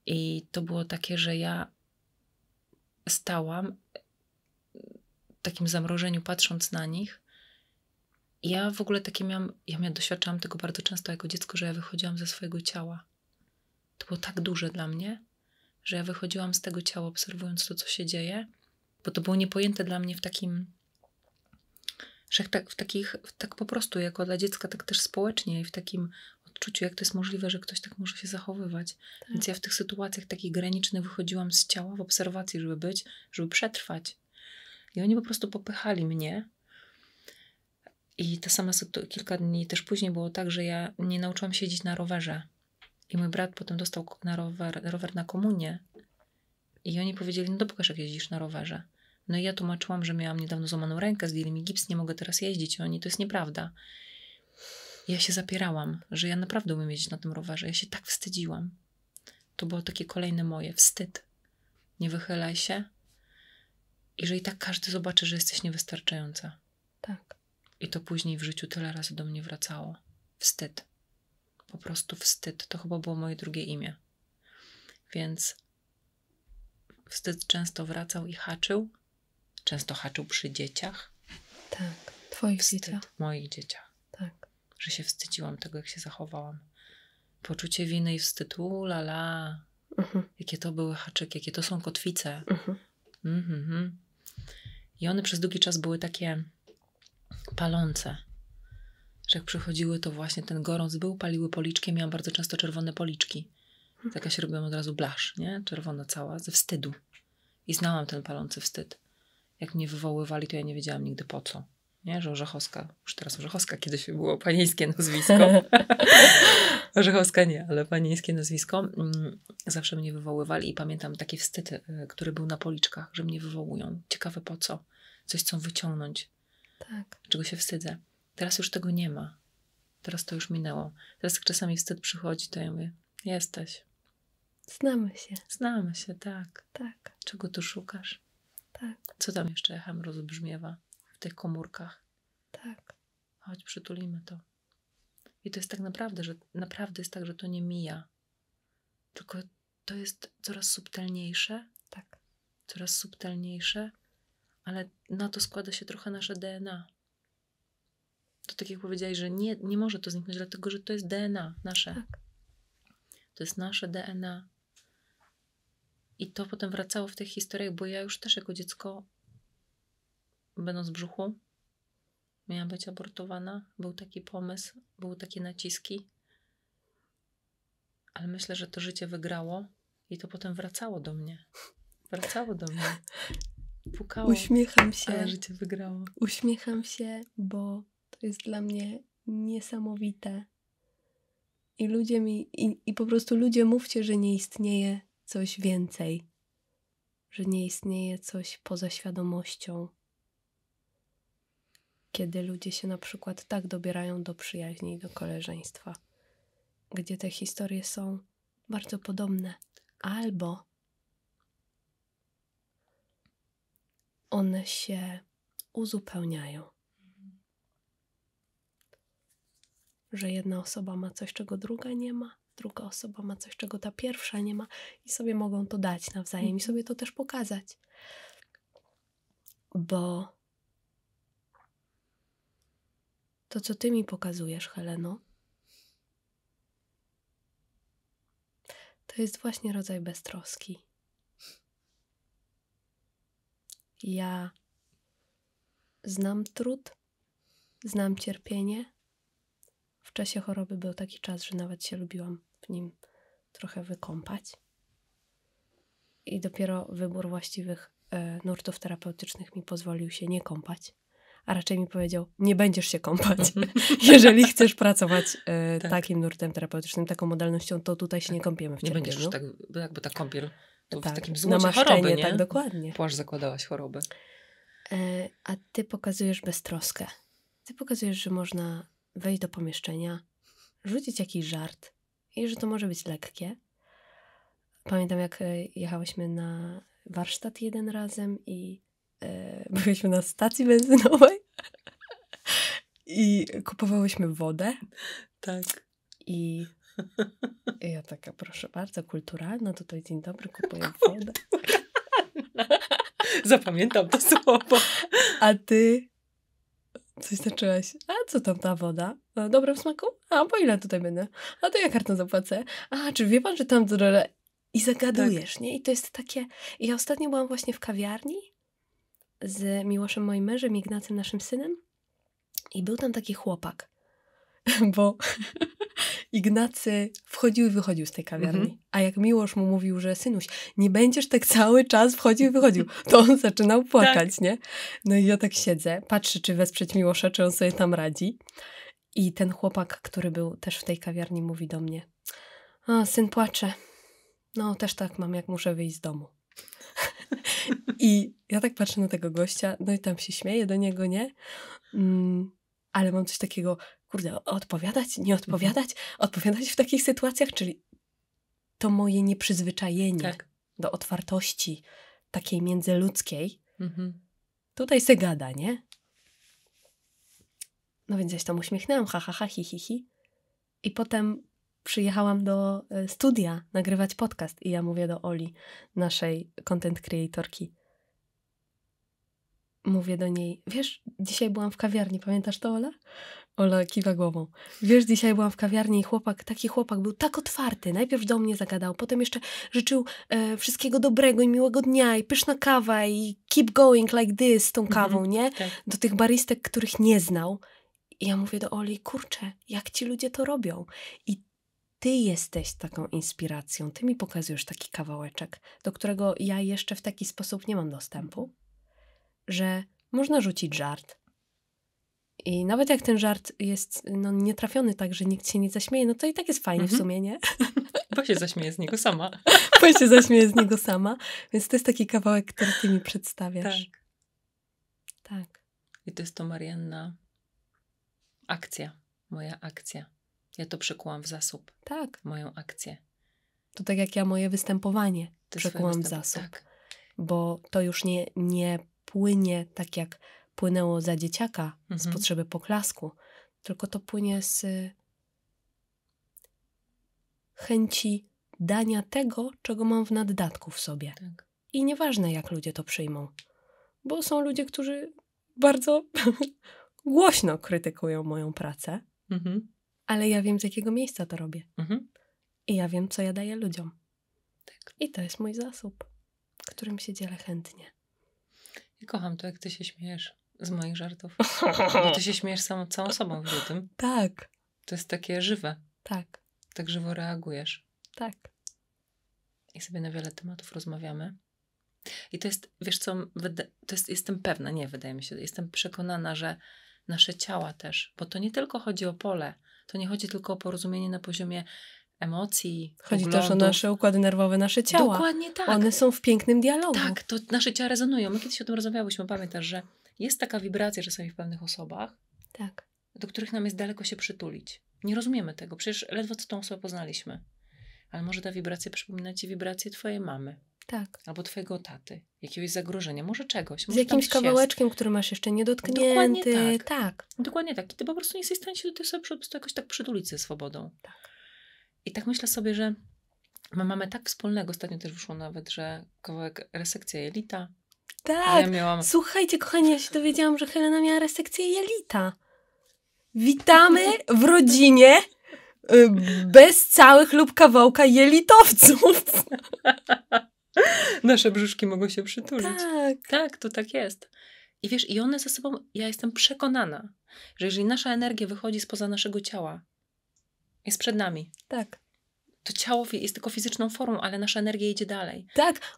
I to było takie, że ja stałam w takim zamrożeniu, patrząc na nich. I ja w ogóle takie miałam, ja miałam, doświadczałam tego bardzo często jako dziecko, że ja wychodziłam ze swojego ciała. To było tak duże dla mnie, że ja wychodziłam z tego ciała, obserwując to, co się dzieje, bo to było niepojęte dla mnie w takim, że tak, w takich, tak po prostu jako dla dziecka, tak też społecznie i w takim odczuciu, jak to jest możliwe, że ktoś tak może się zachowywać. Tak. Więc ja w tych sytuacjach takich granicznych wychodziłam z ciała w obserwacji, żeby być, żeby przetrwać. I oni po prostu popychali mnie. I ta sama kilka dni też później było tak, że ja nie nauczyłam siedzieć na rowerze. I mój brat potem dostał na rower, rower na komunię. I oni powiedzieli, no to pokaż, jak jeździsz na rowerze. No i ja tłumaczyłam, że miałam niedawno złamaną rękę, zdjęli mi gips, nie mogę teraz jeździć. I oni, to jest nieprawda. Ja się zapierałam, że ja naprawdę umiem jeździć na tym rowerze. Ja się tak wstydziłam. To było takie kolejne moje. Wstyd. Nie wychylaj się. Jeżeli tak każdy zobaczy, że jesteś niewystarczająca. Tak. I to później w życiu tyle razy do mnie wracało. Wstyd. Po prostu wstyd. To chyba było moje drugie imię. Więc wstyd często wracał i haczył. Często haczył przy dzieciach. Tak, twoich wstyd dzieciach. Moich dzieciach że się wstydziłam tego, jak się zachowałam. Poczucie winy i wstydu, lala, la. Mhm. Jakie to były haczyki, jakie to są kotwice. Mhm. Mhm. I one przez długi czas były takie palące. Że jak przychodziły, to właśnie ten gorąc był, paliły policzki. Miałam bardzo często czerwone policzki. Taka się robiłam od razu blasz, nie? Czerwona cała, ze wstydu. I znałam ten palący wstyd. Jak mnie wywoływali, to ja nie wiedziałam nigdy po co nie? że Orzechowska, już teraz Orzechowska, kiedyś było panieńskie nazwisko. (laughs) Orzechowska nie, ale panieńskie nazwisko. Mm, zawsze mnie wywoływali i pamiętam taki wstyd, y, który był na policzkach, że mnie wywołują. Ciekawe po co? Coś chcą wyciągnąć. Tak. Czego się wstydzę. Teraz już tego nie ma. Teraz to już minęło. Teraz jak czasami wstyd przychodzi, to ja mówię, jesteś. Znamy się. Znamy się, tak. Tak. Czego tu szukasz? Tak. Co tam jeszcze echem rozbrzmiewa? tych komórkach. Tak. Chodź, przytulimy to. I to jest tak naprawdę, że naprawdę jest tak, że to nie mija. Tylko to jest coraz subtelniejsze. Tak. Coraz subtelniejsze, ale na to składa się trochę nasze DNA. To tak jak powiedziałeś, że nie, nie może to zniknąć, dlatego że to jest DNA nasze. Tak. To jest nasze DNA. I to potem wracało w tych historiach, bo ja już też jako dziecko będąc w brzuchu, miałam być abortowana. Był taki pomysł, były takie naciski. Ale myślę, że to życie wygrało i to potem wracało do mnie. Wracało do mnie. Pukało. Uśmiecham się. Ale życie wygrało. Uśmiecham się, bo to jest dla mnie niesamowite. I ludzie mi, i, i po prostu ludzie mówcie, że nie istnieje coś więcej, że nie istnieje coś poza świadomością kiedy ludzie się na przykład tak dobierają do przyjaźni i do koleżeństwa, gdzie te historie są bardzo podobne, albo one się uzupełniają. Że jedna osoba ma coś, czego druga nie ma, druga osoba ma coś, czego ta pierwsza nie ma, i sobie mogą to dać nawzajem i mhm. sobie to też pokazać. Bo To, co ty mi pokazujesz, Heleno, to jest właśnie rodzaj beztroski. Ja znam trud, znam cierpienie. W czasie choroby był taki czas, że nawet się lubiłam w nim trochę wykąpać. I dopiero wybór właściwych e, nurtów terapeutycznych mi pozwolił się nie kąpać a raczej mi powiedział, nie będziesz się kąpać. Mhm. (laughs) jeżeli chcesz pracować e, tak. takim nurtem terapeutycznym, taką modalnością, to tutaj się nie kąpiemy w Nie będziesz już tak, jakby ta kąpiel to tak, w takim złocie choroby, nie? tak dokładnie. Płaszcz zakładałaś choroby. E, a ty pokazujesz beztroskę. Ty pokazujesz, że można wejść do pomieszczenia, rzucić jakiś żart i że to może być lekkie. Pamiętam, jak e, jechałyśmy na warsztat jeden razem i E, (laughs) byliśmy na stacji benzynowej (laughs) i kupowałyśmy wodę. Tak. I (laughs) ja taka, proszę bardzo, kulturalna, tutaj dzień dobry, kupuję wodę. Zapamiętam to słowo. A ty coś zaczęłaś. A co tam ta woda? dobra w smaku? A po ile tutaj będę? A to ja kartą zapłacę. A czy wie pan, że tam... I zagadujesz, tak. nie? I to jest takie... Ja ostatnio byłam właśnie w kawiarni z Miłoszem moim mężem, Ignacym naszym synem i był tam taki chłopak, (laughs) bo (laughs) Ignacy wchodził i wychodził z tej kawiarni, mm -hmm. a jak Miłosz mu mówił, że synuś, nie będziesz tak cały czas wchodził i wychodził, to on (laughs) zaczynał płakać, tak. nie? No i ja tak siedzę, patrzę, czy wesprzeć Miłosza, czy on sobie tam radzi. I ten chłopak, który był też w tej kawiarni, mówi do mnie: A, syn płacze. No, też tak mam, jak muszę wyjść z domu. I ja tak patrzę na tego gościa, no i tam się śmieję do niego, nie? Mm, ale mam coś takiego, kurde, odpowiadać, nie mhm. odpowiadać, odpowiadać w takich sytuacjach, czyli to moje nieprzyzwyczajenie tak. do otwartości takiej międzyludzkiej. Mhm. Tutaj se gada, nie? No więc ja się tam uśmiechnęłam, ha, ha, ha, hi, hi, hi. I potem przyjechałam do e, studia nagrywać podcast i ja mówię do Oli, naszej content creatorki. Mówię do niej, wiesz, dzisiaj byłam w kawiarni, pamiętasz to, Ola? Ola kiwa głową. Wiesz, dzisiaj byłam w kawiarni i chłopak, taki chłopak był tak otwarty. Najpierw do mnie zagadał, potem jeszcze życzył e, wszystkiego dobrego i miłego dnia i pyszna kawa i keep going like this z tą mhm, kawą, mm -hmm, nie? Tak. Do tych baristek, których nie znał. I ja mówię do Oli, kurczę, jak ci ludzie to robią? I ty jesteś taką inspiracją, ty mi pokazujesz taki kawałeczek, do którego ja jeszcze w taki sposób nie mam dostępu, że można rzucić żart. I nawet jak ten żart jest no, nietrafiony tak, że nikt się nie zaśmieje, no to i tak jest fajnie mhm. w sumie, nie? (laughs) Bo się zaśmieje z niego sama. (laughs) Bo się zaśmieje z niego sama. Więc to jest taki kawałek, który ty mi przedstawiasz. Tak. Tak. I to jest to, Marianna, akcja. Moja akcja ja to przekułam w zasób. Tak. Moją akcję. To tak jak ja moje występowanie Ty przekułam w zasób. Tak. Bo to już nie, nie płynie tak jak płynęło za dzieciaka mhm. z potrzeby poklasku, tylko to płynie z y, chęci dania tego, czego mam w naddatku w sobie. Tak. I nieważne, jak ludzie to przyjmą, bo są ludzie, którzy bardzo (laughs) głośno krytykują moją pracę. Mhm ale ja wiem, z jakiego miejsca to robię. Mhm. I ja wiem, co ja daję ludziom. Tak. I to jest mój zasób, którym się dzielę chętnie. Ja kocham to, jak ty się śmiejesz z moich żartów. (laughs) Bo ty się śmiejesz samą, całą sobą w tym. Tak. To jest takie żywe. Tak. Tak żywo reagujesz. Tak. I sobie na wiele tematów rozmawiamy. I to jest, wiesz co, to jest, jestem pewna, nie wydaje mi się, jestem przekonana, że nasze ciała też, bo to nie tylko chodzi o pole, to nie chodzi tylko o porozumienie na poziomie emocji. Chodzi też o nasze układy nerwowe, nasze ciała. Dokładnie tak. One są w pięknym dialogu. Tak, to nasze ciała rezonują. My kiedyś o tym rozmawiałyśmy, pamiętasz, że jest taka wibracja czasami w pewnych osobach, tak. do których nam jest daleko się przytulić. Nie rozumiemy tego, przecież ledwo co tą osobę poznaliśmy. Ale może ta wibracja przypomina ci wibrację twojej mamy. Tak. Albo twojego taty, jakiegoś zagrożenia, może czegoś. Może Z jakimś kawałeczkiem, jest. który masz jeszcze niedotknięty. Dokładnie tak. tak. Dokładnie tak. I ty po prostu nie jesteś w stanie się do tej osoby po prostu jakoś tak przytulić ze swobodą. Tak. I tak myślę sobie, że my mamy tak wspólnego, ostatnio też wyszło nawet, że kawałek resekcja jelita. Tak, ja miałam... słuchajcie kochani, ja się dowiedziałam, że Helena miała resekcję jelita. Witamy w rodzinie y, bez całych lub kawałka jelitowców. (laughs) (laughs) Nasze brzuszki mogą się przytulić. Tak. Tak, to tak jest. I wiesz, i one ze sobą, ja jestem przekonana, że jeżeli nasza energia wychodzi spoza naszego ciała, jest przed nami. Tak to ciało jest tylko fizyczną formą, ale nasza energia idzie dalej. Tak,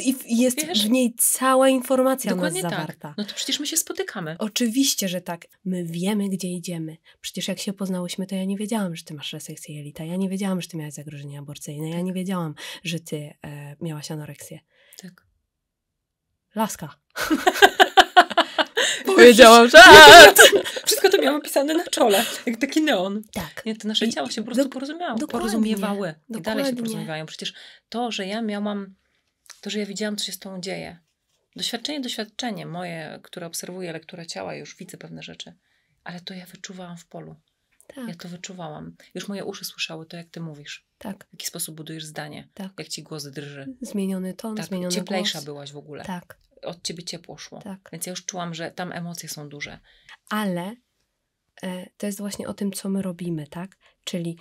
i jest Wiesz? w niej cała informacja Dokładnie nas tak. zawarta. Tak. No to przecież my się spotykamy. Oczywiście, że tak. My wiemy, gdzie idziemy. Przecież jak się poznałyśmy, to ja nie wiedziałam, że ty masz resekcję jelita, ja nie wiedziałam, że ty miałeś zagrożenie aborcyjne, ja tak. nie wiedziałam, że ty e, miałaś anoreksję. Tak. Laska. (laughs) Powiedziałam, że (laughs) Wszystko to miałam pisane na czole, jak taki neon. Tak. Nie, to nasze ciała się po prostu porozumiewały, dokładnie, porozumiewały. I dalej się porozumiewają. Przecież to, że ja miałam, to, że ja widziałam, co się z tą dzieje. Doświadczenie, doświadczenie moje, które obserwuję, lektura ciała, już widzę pewne rzeczy. Ale to ja wyczuwałam w polu. Tak. Ja to wyczuwałam. Już moje uszy słyszały to, jak ty mówisz. Tak. W jaki sposób budujesz zdanie. Tak. Jak ci głos drży. Zmieniony ton, tak. zmieniony Cieplejsza głos. byłaś w ogóle. Tak. Od ciebie ciepło szło. Tak. Więc ja już czułam, że tam emocje są duże. Ale e, to jest właśnie o tym, co my robimy, tak? Czyli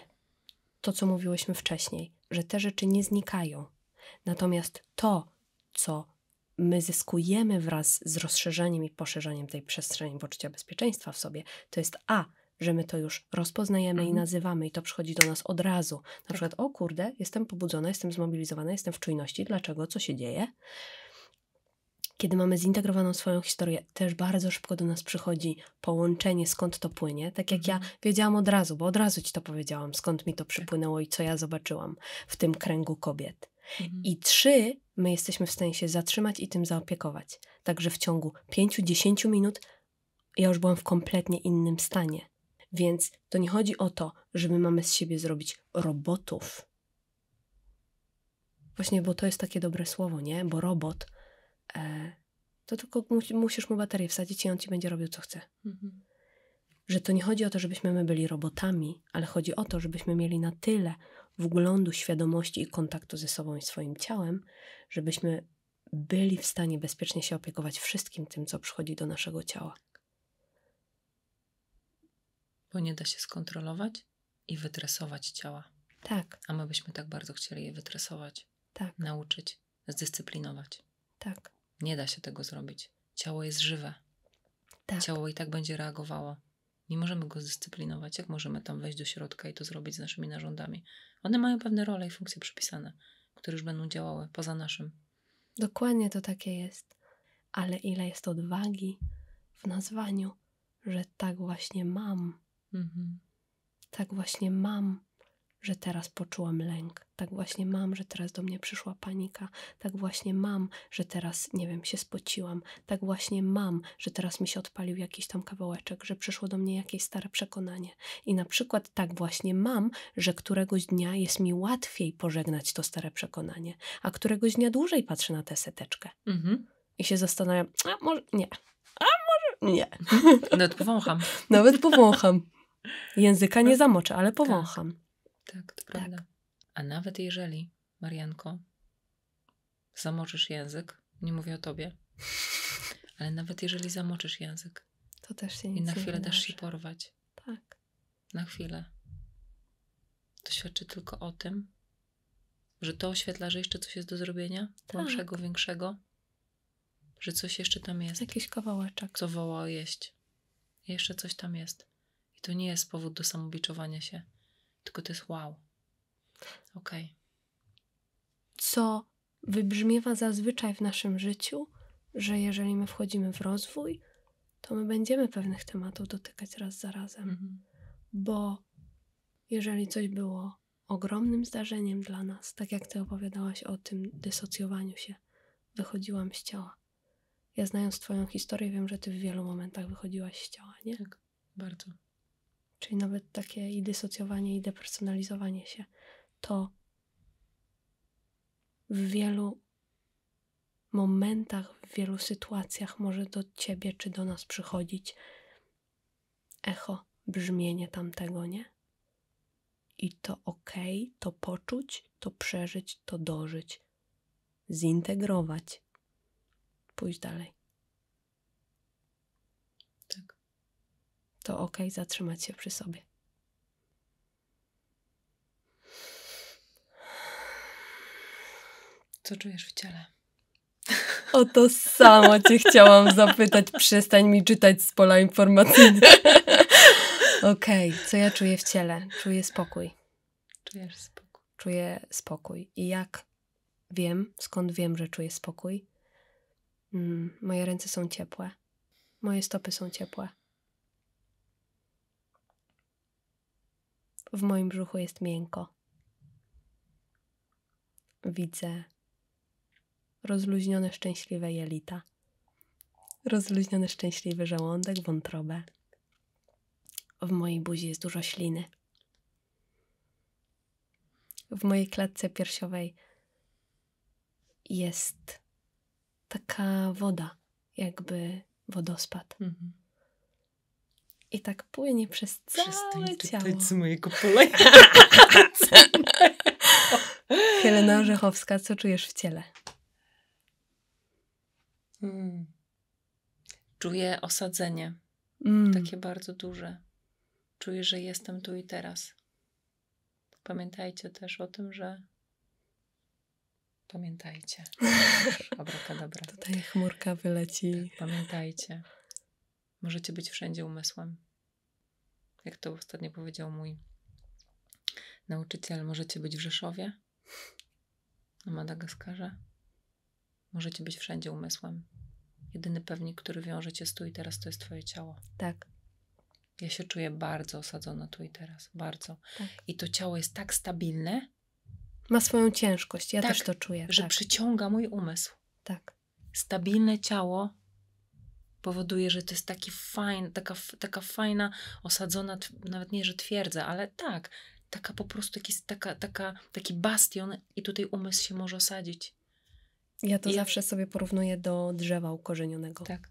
to, co mówiłyśmy wcześniej, że te rzeczy nie znikają. Natomiast to, co my zyskujemy wraz z rozszerzeniem i poszerzeniem tej przestrzeni poczucia bezpieczeństwa w sobie, to jest A – że my to już rozpoznajemy mhm. i nazywamy i to przychodzi do nas od razu. Na tak. przykład, o kurde, jestem pobudzona, jestem zmobilizowana, jestem w czujności, dlaczego, co się dzieje? Kiedy mamy zintegrowaną swoją historię, też bardzo szybko do nas przychodzi połączenie, skąd to płynie. Tak jak ja mhm. wiedziałam od razu, bo od razu ci to powiedziałam, skąd mi to tak. przypłynęło i co ja zobaczyłam w tym kręgu kobiet. Mhm. I trzy, my jesteśmy w stanie się zatrzymać i tym zaopiekować. Także w ciągu pięciu, dziesięciu minut ja już byłam w kompletnie innym stanie. Więc to nie chodzi o to, że my mamy z siebie zrobić robotów. Właśnie, bo to jest takie dobre słowo, nie? Bo robot e, to tylko musisz mu baterię wsadzić i on ci będzie robił co chce. Mhm. Że to nie chodzi o to, żebyśmy my byli robotami, ale chodzi o to, żebyśmy mieli na tyle wglądu, świadomości i kontaktu ze sobą i swoim ciałem, żebyśmy byli w stanie bezpiecznie się opiekować wszystkim tym, co przychodzi do naszego ciała bo nie da się skontrolować i wytresować ciała. Tak. A my byśmy tak bardzo chcieli je wytresować, tak. nauczyć, zdyscyplinować. Tak. Nie da się tego zrobić. Ciało jest żywe. Tak. Ciało i tak będzie reagowało. Nie możemy go zdyscyplinować. Jak możemy tam wejść do środka i to zrobić z naszymi narządami? One mają pewne role i funkcje przypisane, które już będą działały poza naszym. Dokładnie to takie jest. Ale ile jest odwagi w nazwaniu, że tak właśnie mam Mhm. Tak właśnie mam, że teraz poczułam lęk. Tak właśnie mam, że teraz do mnie przyszła panika. Tak właśnie mam, że teraz, nie wiem, się spociłam. Tak właśnie mam, że teraz mi się odpalił jakiś tam kawałeczek, że przyszło do mnie jakieś stare przekonanie. I na przykład tak właśnie mam, że któregoś dnia jest mi łatwiej pożegnać to stare przekonanie, a któregoś dnia dłużej patrzę na tę seteczkę. Mhm. I się zastanawiam, a może nie, a może nie. (laughs) Nawet powącham. Nawet powącham. Języka nie tak. zamoczę, ale tak. powącham. Tak, tak to tak. prawda. A nawet jeżeli, Marianko, zamoczysz język, nie mówię o tobie, (laughs) ale nawet jeżeli zamoczysz język, to też się nic I na chwilę dasz się porwać. Tak. Na chwilę. To świadczy tylko o tym, że to oświetla, że jeszcze coś jest do zrobienia, tak. większego, że coś jeszcze tam jest. Jakiś kawałeczek. Co woła jeść. Jeszcze coś tam jest to nie jest powód do samobiczowania się, tylko to jest wow. Okej. Okay. Co wybrzmiewa zazwyczaj w naszym życiu, że jeżeli my wchodzimy w rozwój, to my będziemy pewnych tematów dotykać raz za razem. Mhm. Bo jeżeli coś było ogromnym zdarzeniem dla nas, tak jak ty opowiadałaś o tym dysocjowaniu się, wychodziłam z ciała. Ja znając twoją historię, wiem, że ty w wielu momentach wychodziłaś z ciała, nie? Tak, bardzo czyli nawet takie i dysocjowanie, i depersonalizowanie się, to w wielu momentach, w wielu sytuacjach może do ciebie czy do nas przychodzić echo, brzmienie tamtego, nie? I to ok, to poczuć, to przeżyć, to dożyć, zintegrować, pójść dalej. to ok zatrzymać się przy sobie. Co czujesz w ciele? O to samo cię chciałam zapytać. Przestań mi czytać z pola informacyjnego. Okej, okay, co ja czuję w ciele? Czuję spokój. Czujesz spokój. Czuję spokój. I jak wiem, skąd wiem, że czuję spokój? Mm, moje ręce są ciepłe. Moje stopy są ciepłe. W moim brzuchu jest miękko. Widzę rozluźnione, szczęśliwe jelita, rozluźniony, szczęśliwy żołądek, wątrobę. W mojej buzi jest dużo śliny. W mojej klatce piersiowej jest taka woda, jakby wodospad. Mhm i tak płynie przez całe ciało. Przestań z mojego (laughs) Helena Orzechowska, co czujesz w ciele? Hmm. Czuję osadzenie. Mm. Takie bardzo duże. Czuję, że jestem tu i teraz. Pamiętajcie też o tym, że pamiętajcie. (laughs) dobra. Tutaj chmurka wyleci. Pamiętajcie. Możecie być wszędzie umysłem jak to ostatnio powiedział mój nauczyciel, możecie być w Rzeszowie, na Madagaskarze, możecie być wszędzie umysłem. Jedyny pewnik, który wiąże cię z tu i teraz, to jest twoje ciało. Tak. Ja się czuję bardzo osadzona tu i teraz, bardzo. Tak. I to ciało jest tak stabilne. Ma swoją ciężkość, ja tak, też to czuję. Że tak. przyciąga mój umysł. Tak. Stabilne ciało powoduje, że to jest taki fajn, taka, taka fajna, osadzona, nawet nie, że twierdza, ale tak, taka po prostu taki, taka, taka, taki bastion i tutaj umysł się może osadzić. Ja to I zawsze sobie porównuję do drzewa ukorzenionego. Tak.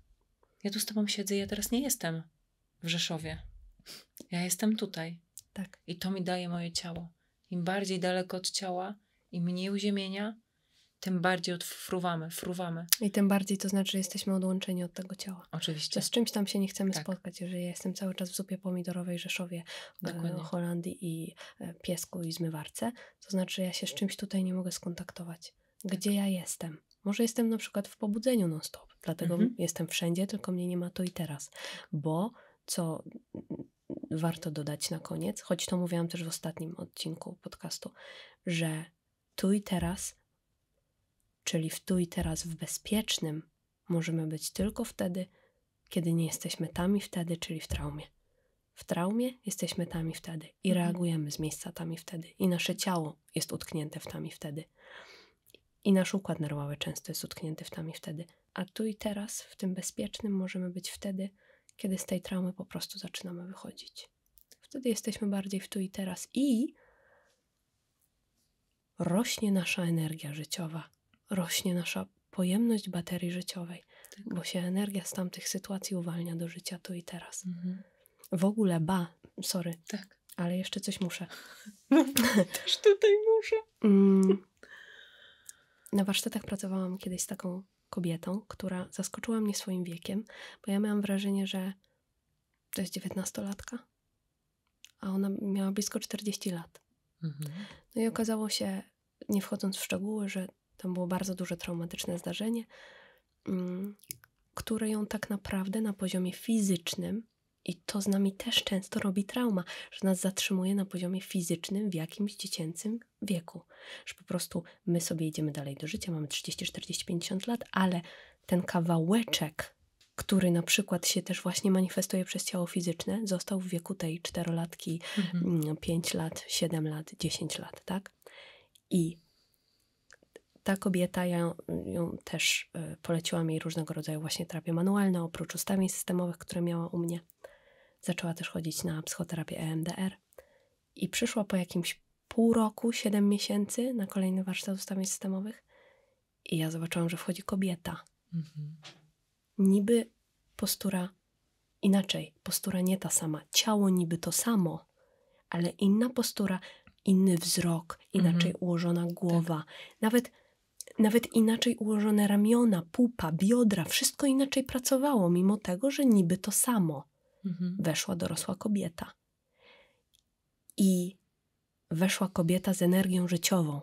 Ja tu z tobą siedzę, ja teraz nie jestem w Rzeszowie. Ja jestem tutaj. Tak. I to mi daje moje ciało. Im bardziej daleko od ciała, im mniej uziemienia, tym bardziej odfruwamy, fruwamy. I tym bardziej to znaczy, że jesteśmy odłączeni od tego ciała. Oczywiście. z czymś tam się nie chcemy tak. spotkać, jeżeli ja jestem cały czas w zupie pomidorowej Rzeszowie, e, Dokładnie. Holandii i e, piesku i zmywarce, to znaczy, że ja się z czymś tutaj nie mogę skontaktować. Gdzie tak. ja jestem? Może jestem na przykład w pobudzeniu non-stop, dlatego mhm. jestem wszędzie, tylko mnie nie ma tu i teraz, bo co warto dodać na koniec, choć to mówiłam też w ostatnim odcinku podcastu, że tu i teraz czyli w tu i teraz w bezpiecznym, możemy być tylko wtedy, kiedy nie jesteśmy tam i wtedy, czyli w traumie. W traumie jesteśmy tam i wtedy i mhm. reagujemy z miejsca tam i wtedy, i nasze ciało jest utknięte w tam i wtedy. I nasz układ nerwowy często jest utknięty w tam i wtedy. A tu i teraz, w tym bezpiecznym, możemy być wtedy, kiedy z tej traumy po prostu zaczynamy wychodzić. Wtedy jesteśmy bardziej w tu i teraz i rośnie nasza energia życiowa, rośnie nasza pojemność baterii życiowej, tak. bo się energia z tamtych sytuacji uwalnia do życia tu i teraz. Mhm. W ogóle ba, sorry. Tak. Ale jeszcze coś muszę. (laughs) No, też tutaj muszę. Mm. Na warsztatach pracowałam kiedyś z taką kobietą, która zaskoczyła mnie swoim wiekiem, bo ja miałam wrażenie, że to jest dziewiętnastolatka, a ona miała blisko 40 lat. Mhm. No i okazało się, nie wchodząc w szczegóły, że to było bardzo duże traumatyczne zdarzenie, mm, które ją tak naprawdę na poziomie fizycznym, i to z nami też często robi trauma, że nas zatrzymuje na poziomie fizycznym w jakimś dziecięcym wieku. Że po prostu my sobie idziemy dalej do życia, mamy 30, 40, 50 lat, ale ten kawałeczek, który na przykład się też właśnie manifestuje przez ciało fizyczne, został w wieku tej czterolatki, mhm. 5 mm, lat, 7 lat, 10 lat, tak? I ta kobieta, ja ją, też e, poleciłam jej różnego rodzaju właśnie terapie manualne, oprócz ustawień systemowych, które miała u mnie. Zaczęła też chodzić na psychoterapię EMDR i przyszła po jakimś pół roku, siedem miesięcy na kolejny warsztat ustawień systemowych i ja zobaczyłam, że wchodzi kobieta. Mhm. Niby postura inaczej, postura nie ta sama, ciało niby to samo, ale inna postura, inny wzrok, inaczej mhm. ułożona głowa. Tak. Nawet nawet inaczej ułożone ramiona, pupa, biodra, wszystko inaczej pracowało, mimo tego, że niby to samo. Mhm. Weszła dorosła kobieta. I weszła kobieta z energią życiową.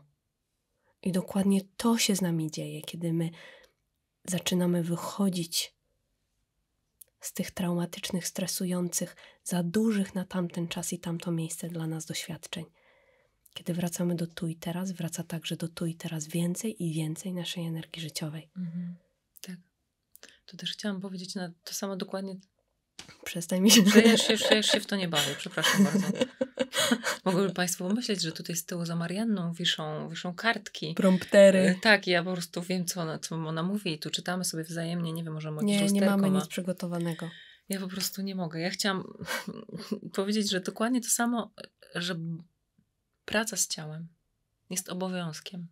I dokładnie to się z nami dzieje, kiedy my zaczynamy wychodzić z tych traumatycznych, stresujących, za dużych na tamten czas i tamto miejsce dla nas doświadczeń. Kiedy wracamy do tu i teraz, wraca także do tu i teraz więcej i więcej naszej energii życiowej. Mhm. Tak. To też chciałam powiedzieć na to samo dokładnie. Przestań mi się... Już, już, już się w to nie bawię, przepraszam bardzo. (laughs) Mogłyby Państwo myśleć, że tutaj z tyłu za Marianną wiszą, wiszą kartki. Promptery. Y, tak, ja po prostu wiem, co ona, co ona mówi i tu czytamy sobie wzajemnie, nie wiem, może jakieś Nie, nie mamy ma. nic przygotowanego. Ja po prostu nie mogę. Ja chciałam (laughs) powiedzieć, że dokładnie to samo, że Praca z ciałem jest obowiązkiem.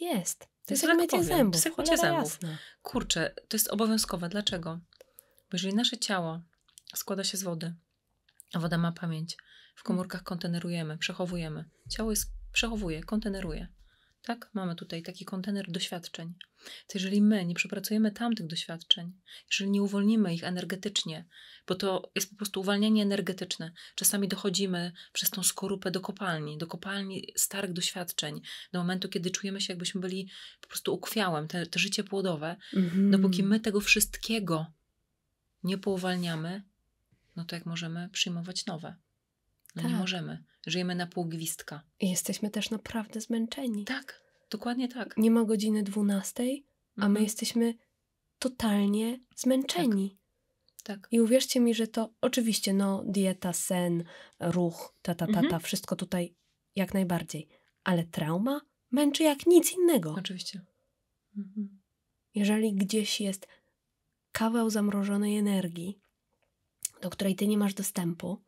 Jest. To jest, jest jak mycie zębów. mycie zębów. Kurczę, to jest obowiązkowe. Dlaczego? Bo jeżeli nasze ciało składa się z wody, a woda ma pamięć, w komórkach kontenerujemy, przechowujemy. Ciało jest, przechowuje, konteneruje. Tak? Mamy tutaj taki kontener doświadczeń. To jeżeli my nie przepracujemy tamtych doświadczeń, jeżeli nie uwolnimy ich energetycznie, bo to jest po prostu uwalnianie energetyczne. Czasami dochodzimy przez tą skorupę do kopalni, do kopalni starych doświadczeń, do momentu, kiedy czujemy się, jakbyśmy byli po prostu ukwiałem, te, te życie płodowe. Mhm. Dopóki my tego wszystkiego nie pouwalniamy, no to jak możemy przyjmować nowe? No tak. nie możemy. Żyjemy na pół gwizdka. I jesteśmy też naprawdę zmęczeni. Tak, dokładnie tak. Nie ma godziny 12, a my mhm. jesteśmy totalnie zmęczeni. Tak. Tak. I uwierzcie mi, że to oczywiście, no, dieta, sen, ruch, ta, ta, ta, ta, mhm. wszystko tutaj jak najbardziej. Ale trauma męczy jak nic innego. Oczywiście. Mhm. Jeżeli gdzieś jest kawał zamrożonej energii, do której ty nie masz dostępu,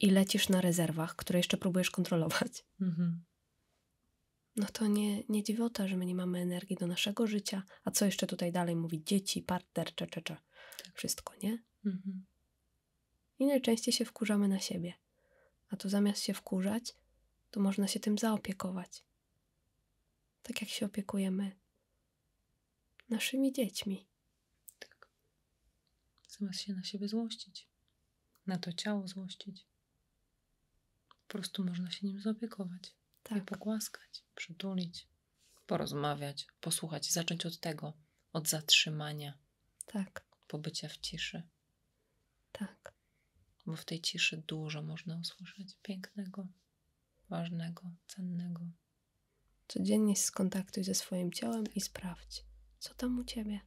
i lecisz na rezerwach, które jeszcze próbujesz kontrolować, mhm. no to nie, nie dziwota, że my nie mamy energii do naszego życia. A co jeszcze tutaj dalej mówi? Dzieci, partner, czy, czy, czy. Tak. Wszystko, nie? Mhm. I najczęściej się wkurzamy na siebie. A tu zamiast się wkurzać, to można się tym zaopiekować. Tak jak się opiekujemy naszymi dziećmi. Tak. Zamiast się na siebie złościć, na to ciało złościć. Po prostu można się nim zaopiekować. Tak. Je pogłaskać, przytulić, porozmawiać, posłuchać, zacząć od tego, od zatrzymania. Tak. Pobycia w ciszy. Tak. Bo w tej ciszy dużo można usłyszeć pięknego, ważnego, cennego. Codziennie skontaktuj ze swoim ciałem i sprawdź, co tam u ciebie.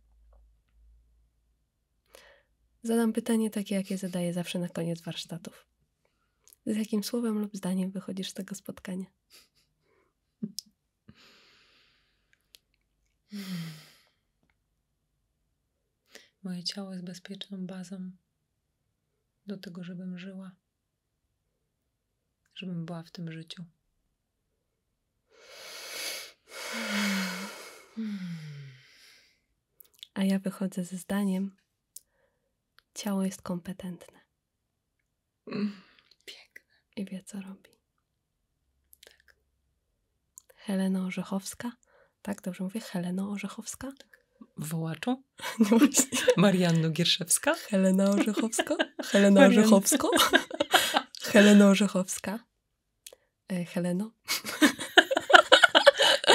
Zadam pytanie takie, jakie zadaję zawsze na koniec warsztatów. Z jakim słowem lub zdaniem wychodzisz z tego spotkania? Moje ciało jest bezpieczną bazą do tego, żebym żyła, żebym była w tym życiu. A ja wychodzę ze zdaniem: ciało jest kompetentne i wie, co robi. Tak. Helena Orzechowska? Tak, dobrze mówię? Helena Orzechowska? Wołaczu? (laughs) No Marianu Gierszewska? Helena Orzechowska? (laughs) Helena Orzechowska? (laughs) Helena Orzechowska? E, Heleno?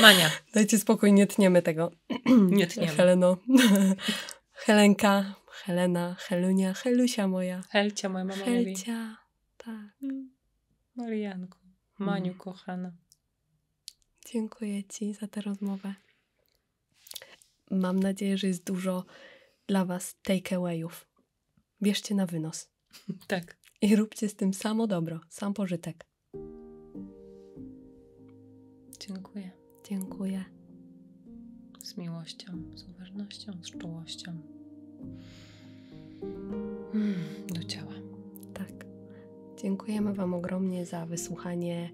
Mania. Dajcie spokój, nie tniemy tego. (clears throat) nie tniemy. Heleno. Helenka, Helena, Helunia, Helusia moja. Helcia moja mama Helcia, mówi. tak. Mm. Marianku, mhm. Maniu mm. kochana. Dziękuję Ci za tę rozmowę. Mam nadzieję, że jest dużo dla Was takeawayów. Bierzcie na wynos. (laughs) Tak. I róbcie z tym samo dobro, sam pożytek. Dziękuję. Dziękuję. Z miłością, z uważnością, z czułością. Dziękujemy Wam ogromnie za wysłuchanie,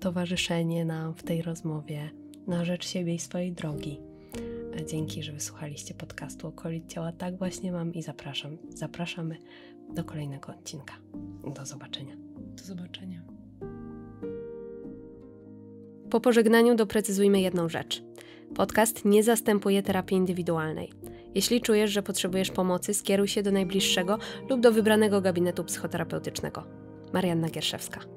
towarzyszenie nam w tej rozmowie na rzecz siebie i swojej drogi. Dzięki, że wysłuchaliście podcastu Okolic Ciała. Tak właśnie mam i zapraszam. Zapraszamy do kolejnego odcinka. Do zobaczenia. Do zobaczenia. Po pożegnaniu doprecyzujmy jedną rzecz. Podcast nie zastępuje terapii indywidualnej. Jeśli czujesz, że potrzebujesz pomocy, skieruj się do najbliższego lub do wybranego gabinetu psychoterapeutycznego. Marianna Gierszewska.